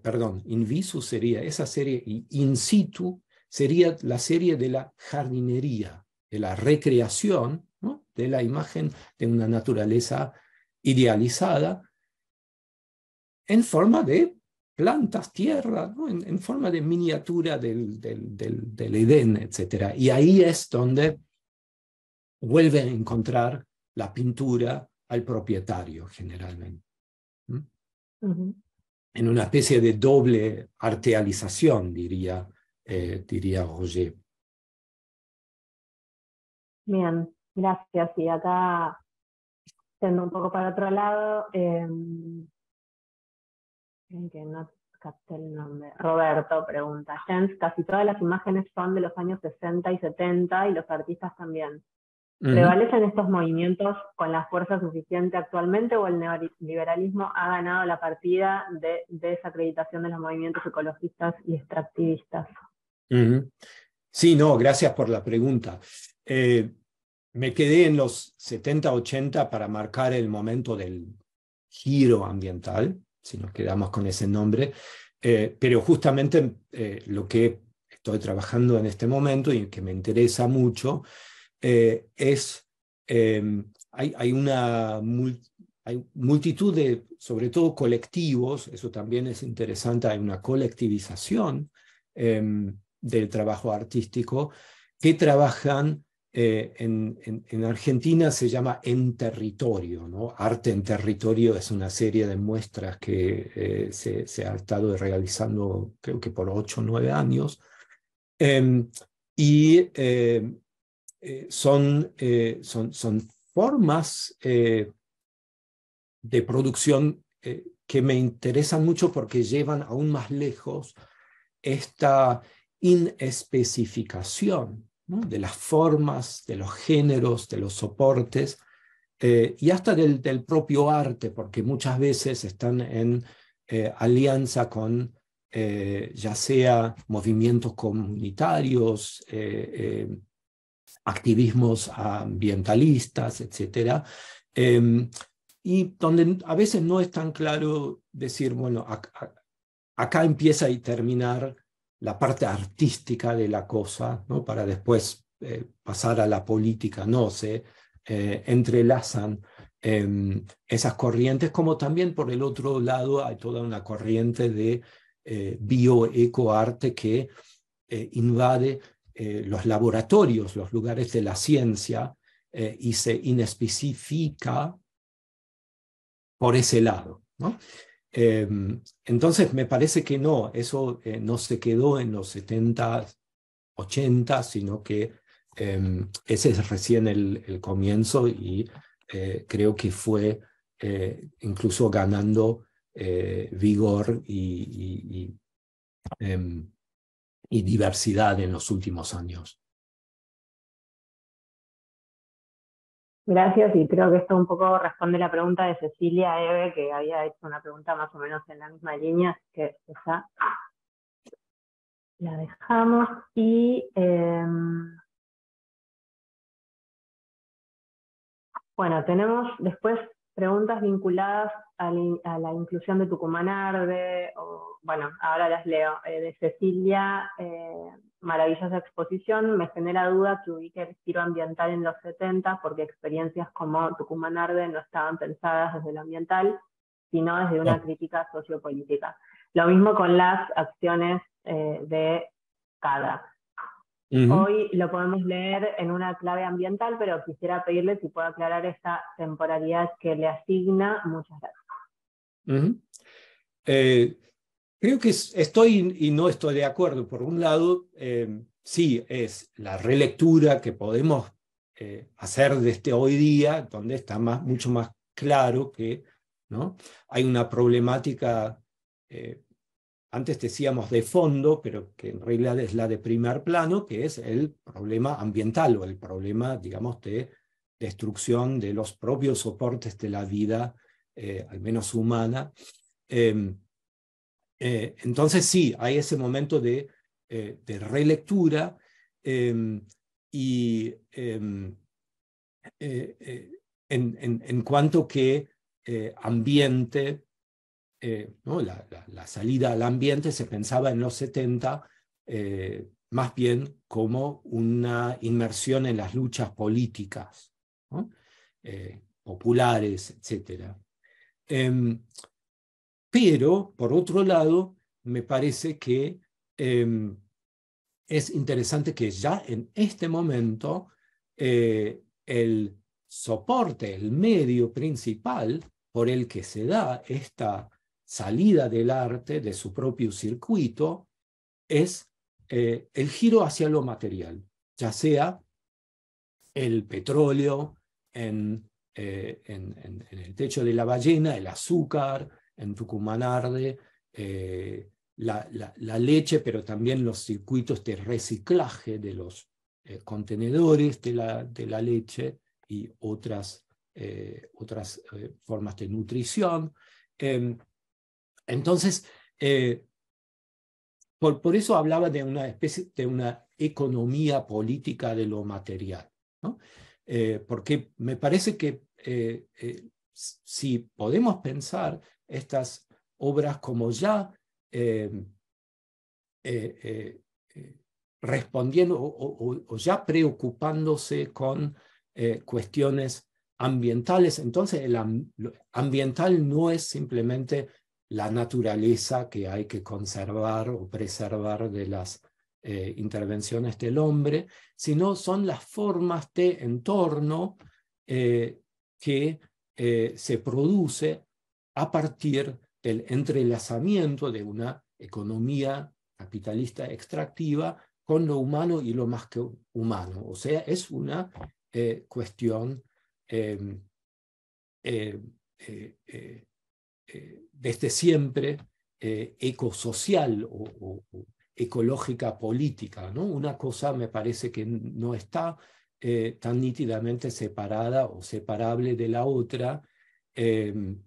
sería esa serie in situ, sería la serie de la jardinería, de la recreación ¿no? de la imagen de una naturaleza idealizada en forma de plantas, tierra, en, forma de miniatura del, del, del, Edén, etc. Y ahí es donde vuelve a encontrar la pintura al propietario generalmente. En una especie de doble artealización, diría, eh, diría Roger. Bien, gracias. Y acá, siendo un poco para otro lado, eh, no el Roberto pregunta, Jens, casi todas las imágenes son de los años 60 y 70 y los artistas también. ¿Prevalecen estos movimientos con la fuerza suficiente actualmente o el neoliberalismo ha ganado la partida de desacreditación de los movimientos ecologistas y extractivistas? Sí, no, gracias por la pregunta. Eh, me quedé en los 70-80 para marcar el momento del giro ambiental, si nos quedamos con ese nombre, eh, pero justamente eh, lo que estoy trabajando en este momento y que me interesa mucho eh, es, em, hay, hay, una multitud de, sobre todo colectivos, eso también es interesante, hay una colectivización em, del trabajo artístico que trabajan eh, en, Argentina se llama En Territorio, ¿no? Arte en Territorio es una serie de muestras que eh, se, ha estado realizando creo que por ocho o nueve años. Em, y eh, son, son, son, formas de producción que me interesan mucho porque llevan aún más lejos esta inespecificación de las formas, de los géneros, de los soportes, eh, y hasta del, propio arte, porque muchas veces están en eh, alianza con eh, ya sea movimientos comunitarios, activismos ambientalistas, etc. Em, y donde a veces no es tan claro decir, bueno, acá, acá empieza y terminar la parte artística de la cosa, ¿no? para después eh, pasar a la política, no sé, eh, entrelazan em, esas corrientes, como también por el otro lado hay toda una corriente de eh, bioecoarte que invade los laboratorios, los lugares de la ciencia y se inespecifica por ese lado. ¿no? Em, entonces, me parece que no, eso eh, no se quedó en los 70, 80, sino que em, ese es recién el, comienzo y eh, creo que fue eh, incluso ganando vigor em, y diversidad en los últimos años. Gracias, y creo que esto un poco responde la pregunta de Cecilia Eve, que había hecho una pregunta más o menos en la misma línea, que esa la dejamos. Y em, bueno, tenemos después preguntas vinculadas a la, inclusión de Tucumán Arde, o bueno, ahora las leo, eh, de Cecilia. Eh, maravillosa exposición, me genera duda que ubique el giro ambiental en los 70, porque experiencias como Tucumán Arde no estaban pensadas desde lo ambiental, sino desde una crítica sociopolítica. Lo mismo con las acciones eh, de CADA. Hoy lo podemos leer en una clave ambiental, pero quisiera pedirle si puedo aclarar esta temporalidad que le asigna. Muchas gracias. Creo que estoy y no estoy de acuerdo. Por un lado, em, sí, es la relectura que podemos eh, hacer desde este hoy día, donde está más, mucho más claro que ¿no? hay una problemática, eh, antes decíamos de fondo, pero que en realidad es la de primer plano, que es el problema ambiental o el problema, digamos, de destrucción de los propios soportes de la vida, eh, al menos humana. Em, eh, entonces sí, hay ese momento de, eh, relectura em, y em, eh, en, en, cuanto que ambiente, ¿no? la, salida al ambiente se pensaba en los 70 más bien como una inmersión en las luchas políticas populares, etc. Pero, por otro lado, me parece que em, es interesante que ya en este momento eh, el soporte, el medio principal por el que se da esta salida del arte de su propio circuito es eh, el giro hacia lo material, ya sea el petróleo en eh, el techo de la ballena, el azúcar, en Tucumán Arde, eh, la, la, leche, pero también los circuitos de reciclaje de los eh, contenedores de la, de la, leche y otras, eh, otras formas de nutrición. Em, entonces, por, eso hablaba de una especie de una economía política de lo material, ¿no? porque me parece que si podemos pensar estas obras como ya eh, eh, eh, respondiendo o, ya preocupándose con cuestiones ambientales, entonces el ambiental no es simplemente la naturaleza que hay que conservar o preservar de las intervenciones del hombre, sino son las formas de entorno que eh, se produce a partir del entrelazamiento de una economía capitalista extractiva con lo humano y lo más que humano. O sea, es una eh, cuestión em, eh, desde siempre ecosocial o, o ecológica política. ¿no? Una cosa me parece que no está eh, tan nítidamente separada o separable de la otra em,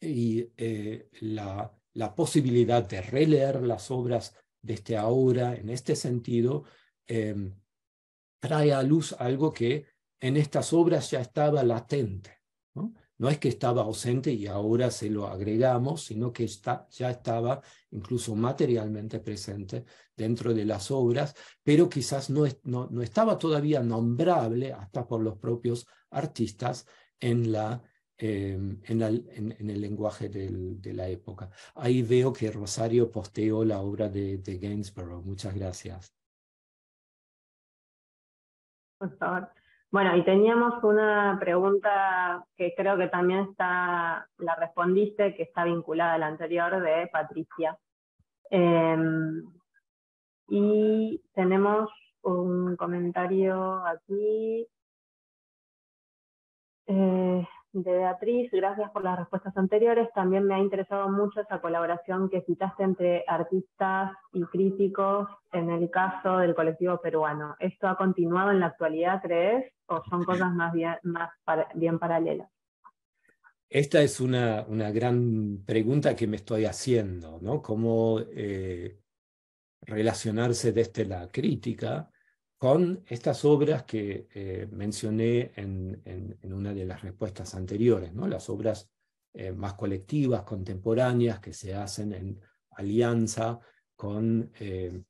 y eh, la, la, posibilidad de releer las obras desde ahora en este sentido em, trae a luz algo que en estas obras ya estaba latente. ¿no? No es que estaba ausente y ahora se lo agregamos, sino que ya estaba incluso materialmente presente dentro de las obras, pero quizás no, estaba todavía nombrable hasta por los propios artistas en em, el lenguaje de la época. Ahí veo que Rosario posteó la obra de, Gainsborough. Muchas gracias. Bueno, y teníamos una pregunta que creo que también está, la respondiste, que está vinculada a la anterior de Patricia. Em, y tenemos un comentario aquí. Eh, de Beatriz, gracias por las respuestas anteriores. También me ha interesado mucho esa colaboración que citaste entre artistas y críticos en el caso del colectivo peruano. ¿Esto ha continuado en la actualidad, crees, o son cosas más bien, paralelas? Esta es una, gran pregunta que me estoy haciendo, ¿no? ¿Cómo eh, relacionarse desde la crítica con estas obras que eh, mencioné en, una de las respuestas anteriores, ¿no? las obras eh, más colectivas, contemporáneas, que se hacen en alianza con eh,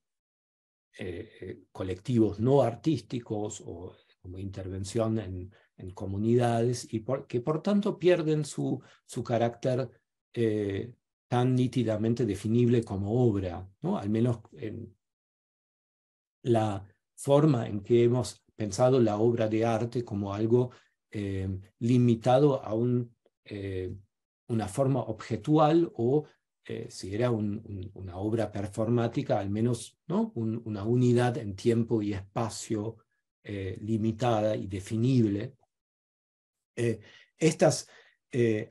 colectivos no artísticos o como intervención en, comunidades y que por tanto pierden su, su carácter tan nítidamente definible como obra, ¿no? al menos en la forma en que hemos pensado la obra de arte como algo eh, limitado a un, eh, una forma objetual o eh, si era una obra performática, al menos ¿no? una unidad en tiempo y espacio limitada y definible. estas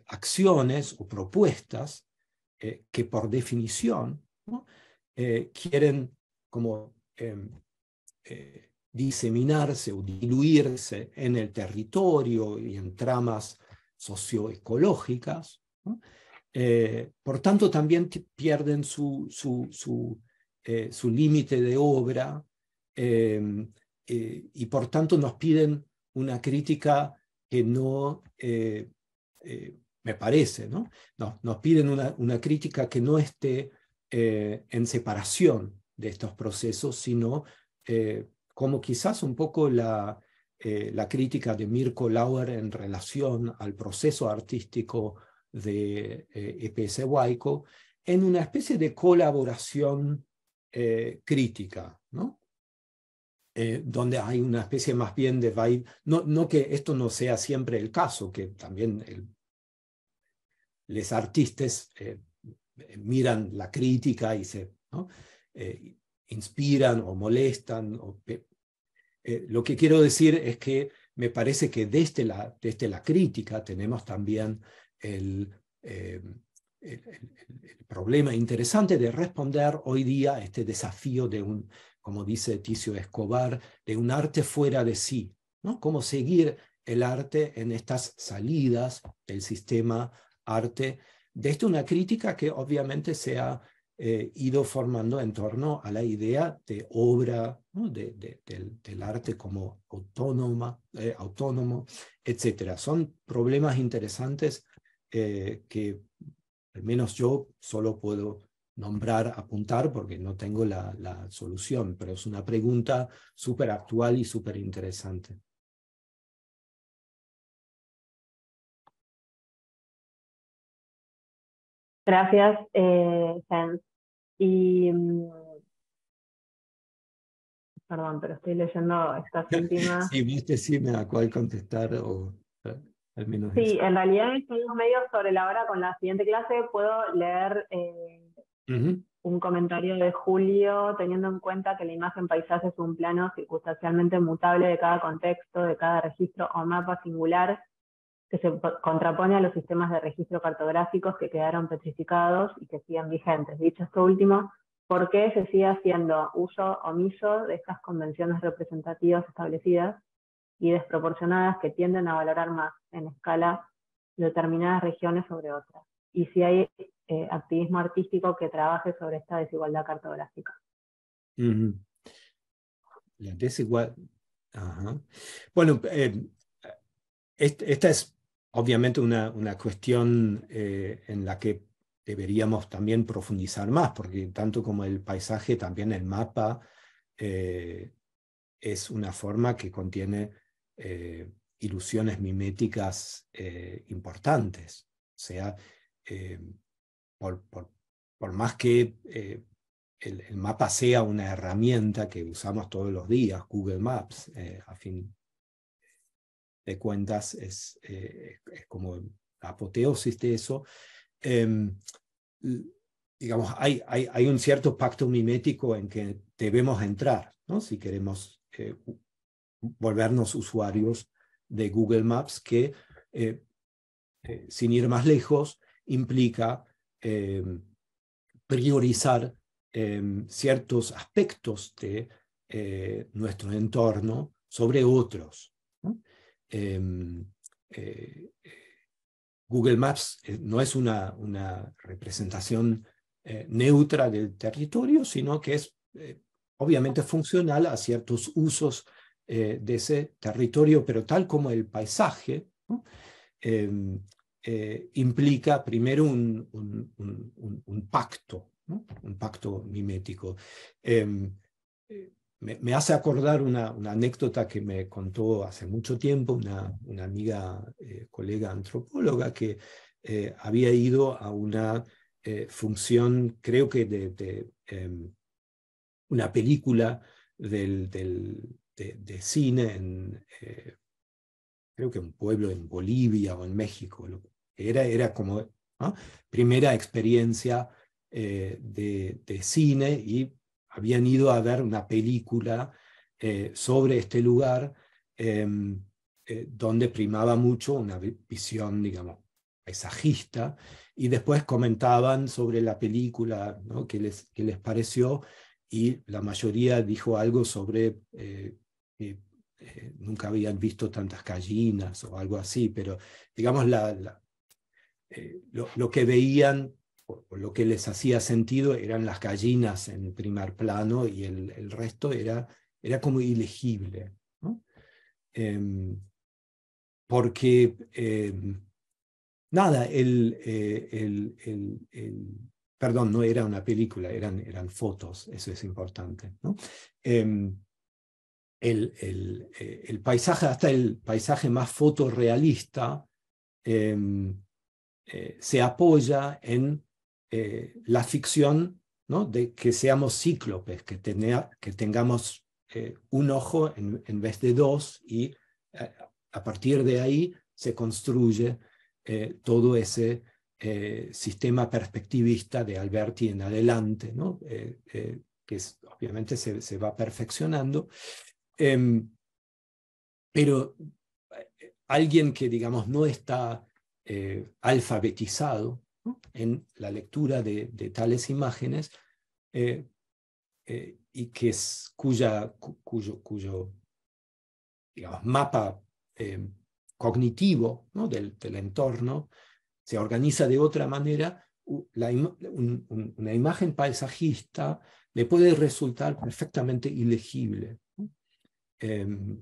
acciones o propuestas que por definición quieren como em, eh, diseminarse o diluirse en el territorio y en tramas socioecológicas. Eh, por tanto, también pierden su, su, su, eh, su límite de obra em, y por tanto nos piden una crítica que no, me parece, ¿no? no nos piden una, una, crítica que no esté en separación de estos procesos, sino eh, como quizás un poco la, eh, la crítica de Mirko Lauer en relación al proceso artístico de EPS eh, e Huayco, en una especie de colaboración crítica, ¿no? donde hay una especie más bien de vibe. No, no que esto no sea siempre el caso, que también los artistas miran la crítica y se inspiran o molestan. O, eh, lo que quiero decir es que me parece que desde este la, desde este la crítica tenemos también em, el, el, problema interesante de responder hoy día a este desafío de un, como dice Ticio Escobar, de un arte fuera de sí, ¿no? Cómo seguir el arte en estas salidas del sistema arte desde una crítica que obviamente sea eh, ido formando en torno a la idea de obra, del, arte como autónoma, eh, autónomo, etc. Son problemas interesantes eh, que al menos yo solo puedo nombrar, apuntar, porque no tengo la, la solución, pero es una pregunta súper actual y súper interesante. Gracias, eh, Y. Mm, perdón, pero estoy leyendo estas últimas. Sí, me a contestar Sí, en realidad estoy medio sobre la hora con la siguiente clase. Puedo leer eh, un comentario de Julio, teniendo en cuenta que la imagen paisaje es un plano circunstancialmente mutable de cada contexto, de cada registro o mapa singular que se contrapone a los sistemas de registro cartográficos que quedaron petrificados y que siguen vigentes. Dicho esto último, ¿por qué se sigue haciendo uso omiso de estas convenciones representativas establecidas y desproporcionadas que tienden a valorar más en escala determinadas regiones sobre otras? Y si hay eh, activismo artístico que trabaje sobre esta desigualdad cartográfica. La desigualdad. Bueno, eh, este, esta es obviamente una, una cuestión eh, en la que deberíamos también profundizar más, porque tanto como el paisaje, también el mapa eh, es una forma que contiene eh, ilusiones miméticas importantes. O sea, por, más que el, el, mapa sea una herramienta que usamos todos los días, Google Maps, a fin de cuentas eh, es, como apoteosis de eso. Em, digamos, hay, un cierto pacto mimético en que debemos entrar, ¿no? si queremos eh, volvernos usuarios de Google Maps, que eh, sin ir más lejos implica em, priorizar em, ciertos aspectos de nuestro entorno sobre otros. Em, eh, Google Maps eh, no es una, representación eh, neutra del territorio, sino que es obviamente funcional a ciertos usos de ese territorio, pero tal como el paisaje em, implica primero un, un, pacto, un pacto mimético. Em, me, hace acordar una, anécdota que me contó hace mucho tiempo una, amiga, eh, colega antropóloga, que eh, había ido a una eh, función, creo que de, em, una película del, del, de, cine en, creo que un pueblo en Bolivia o en México. Era, era como primera experiencia de, de cine y habían ido a ver una película eh, sobre este lugar em, eh, donde primaba mucho una visión, digamos, paisajista, y después comentaban sobre la película, ¿no? que les, les pareció, y la mayoría dijo algo sobre eh, que nunca habían visto tantas gallinas o algo así, pero digamos la, lo, que veían lo que les hacía sentido eran las gallinas en primer plano y el, resto era, era como ilegible. Em, porque, em, nada, eh, el, el, perdón, no era una película, eran, eran fotos, eso es importante. ¿no? Em, eh, el, paisaje, hasta el paisaje más fotorrealista, eh, se apoya en eh, la ficción ¿no? de que seamos cíclopes, que, que tengamos eh, un ojo en, vez de dos y eh, a partir de ahí se construye todo ese sistema perspectivista de Alberti en adelante, que obviamente se, se, va perfeccionando. Em, pero alguien que, digamos, no está alfabetizado, en la lectura de, tales imágenes eh, eh, y que es cuya, cuyo, cuyo digamos, mapa eh, cognitivo ¿no? del, entorno se organiza de otra manera, una imagen paisajista le puede resultar perfectamente ilegible. Em,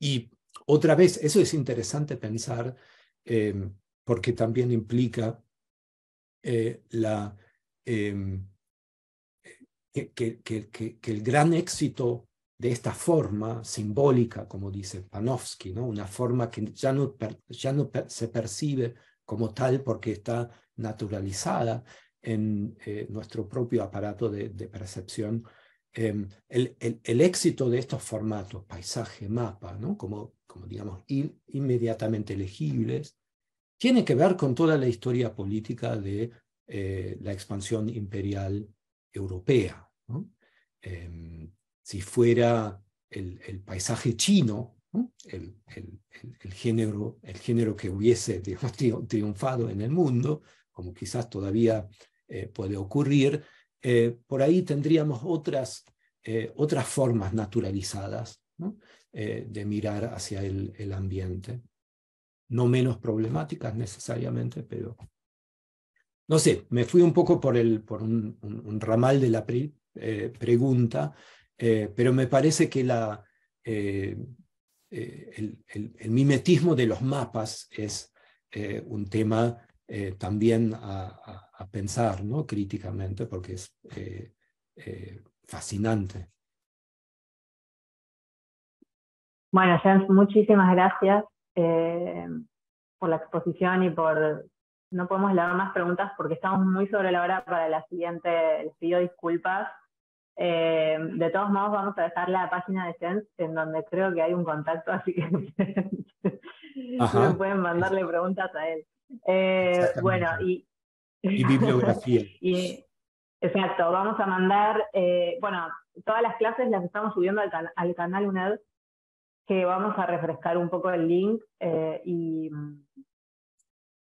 y otra vez, eso es interesante pensar em, porque también implica eh, la, em, que, el gran éxito de esta forma simbólica, como dice Panofsky, ¿no? una forma que ya no, ya no se percibe como tal porque está naturalizada en eh, nuestro propio aparato de, percepción, em, el, éxito de estos formatos, paisaje, mapa, ¿no? como, como digamos, inmediatamente legibles, tiene que ver con toda la historia política de eh, la expansión imperial europea. Em, si fuera el, paisaje chino, el, género, el género que hubiese triunfado en el mundo, como quizás todavía eh, puede ocurrir, eh, por ahí tendríamos otras, otras formas naturalizadas de mirar hacia el ambiente no menos problemáticas necesariamente, pero no sé, me fui un poco por, el, por un, ramal de la eh, pregunta, eh, pero me parece que la, eh, el, mimetismo de los mapas es un tema también a, pensar ¿no? críticamente, porque es fascinante. Bueno, Jens, muchísimas gracias eh, por la exposición y por... No podemos leer más preguntas porque estamos muy sobre la hora para la siguiente. Les pido disculpas. Eh, de todos modos, vamos a dejar la página de Sense en donde creo que hay un contacto, así que pueden mandarle preguntas a él. Eh, bueno, y, y bibliografía. exacto, vamos a mandar, bueno, todas las clases las estamos subiendo al, al canal UNED que vamos a refrescar un poco el link eh, y mm,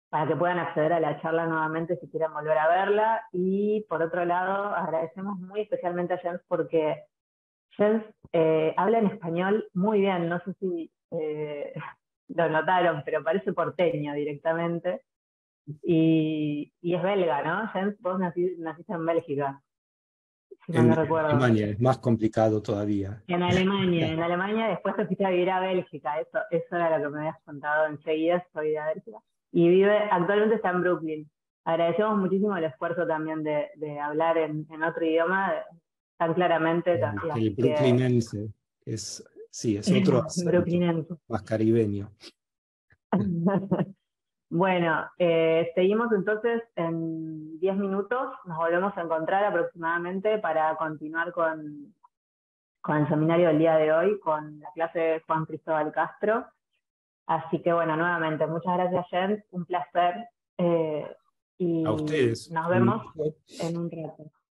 para que puedan acceder a la charla nuevamente si quieren volver a verla. Y por otro lado, agradecemos muy especialmente a Jens porque Jens eh, habla en español muy bien, no sé si eh, lo notaron, pero parece porteño directamente. Y, es belga, ¿no? Jens, vos naciste en Bélgica en, Alemania es más complicado todavía. En Alemania, en Alemania, después se fuiste a vivir a Bélgica, eso, eso era lo que me habías contado enseguida, soy de Bélgica. Y vive, actualmente está en Brooklyn. Agradecemos muchísimo el esfuerzo también de, de hablar en, en, otro idioma tan claramente. también. el, Brooklinense brooklynense es, sí, es otro más caribeño. Bueno, eh, seguimos entonces en 10 minutos, nos volvemos a encontrar aproximadamente para continuar con, el seminario del día de hoy, con la clase de Juan Cristóbal Castro. Así que bueno, nuevamente, muchas gracias Jens, un placer. Eh, y Nos vemos en un rato.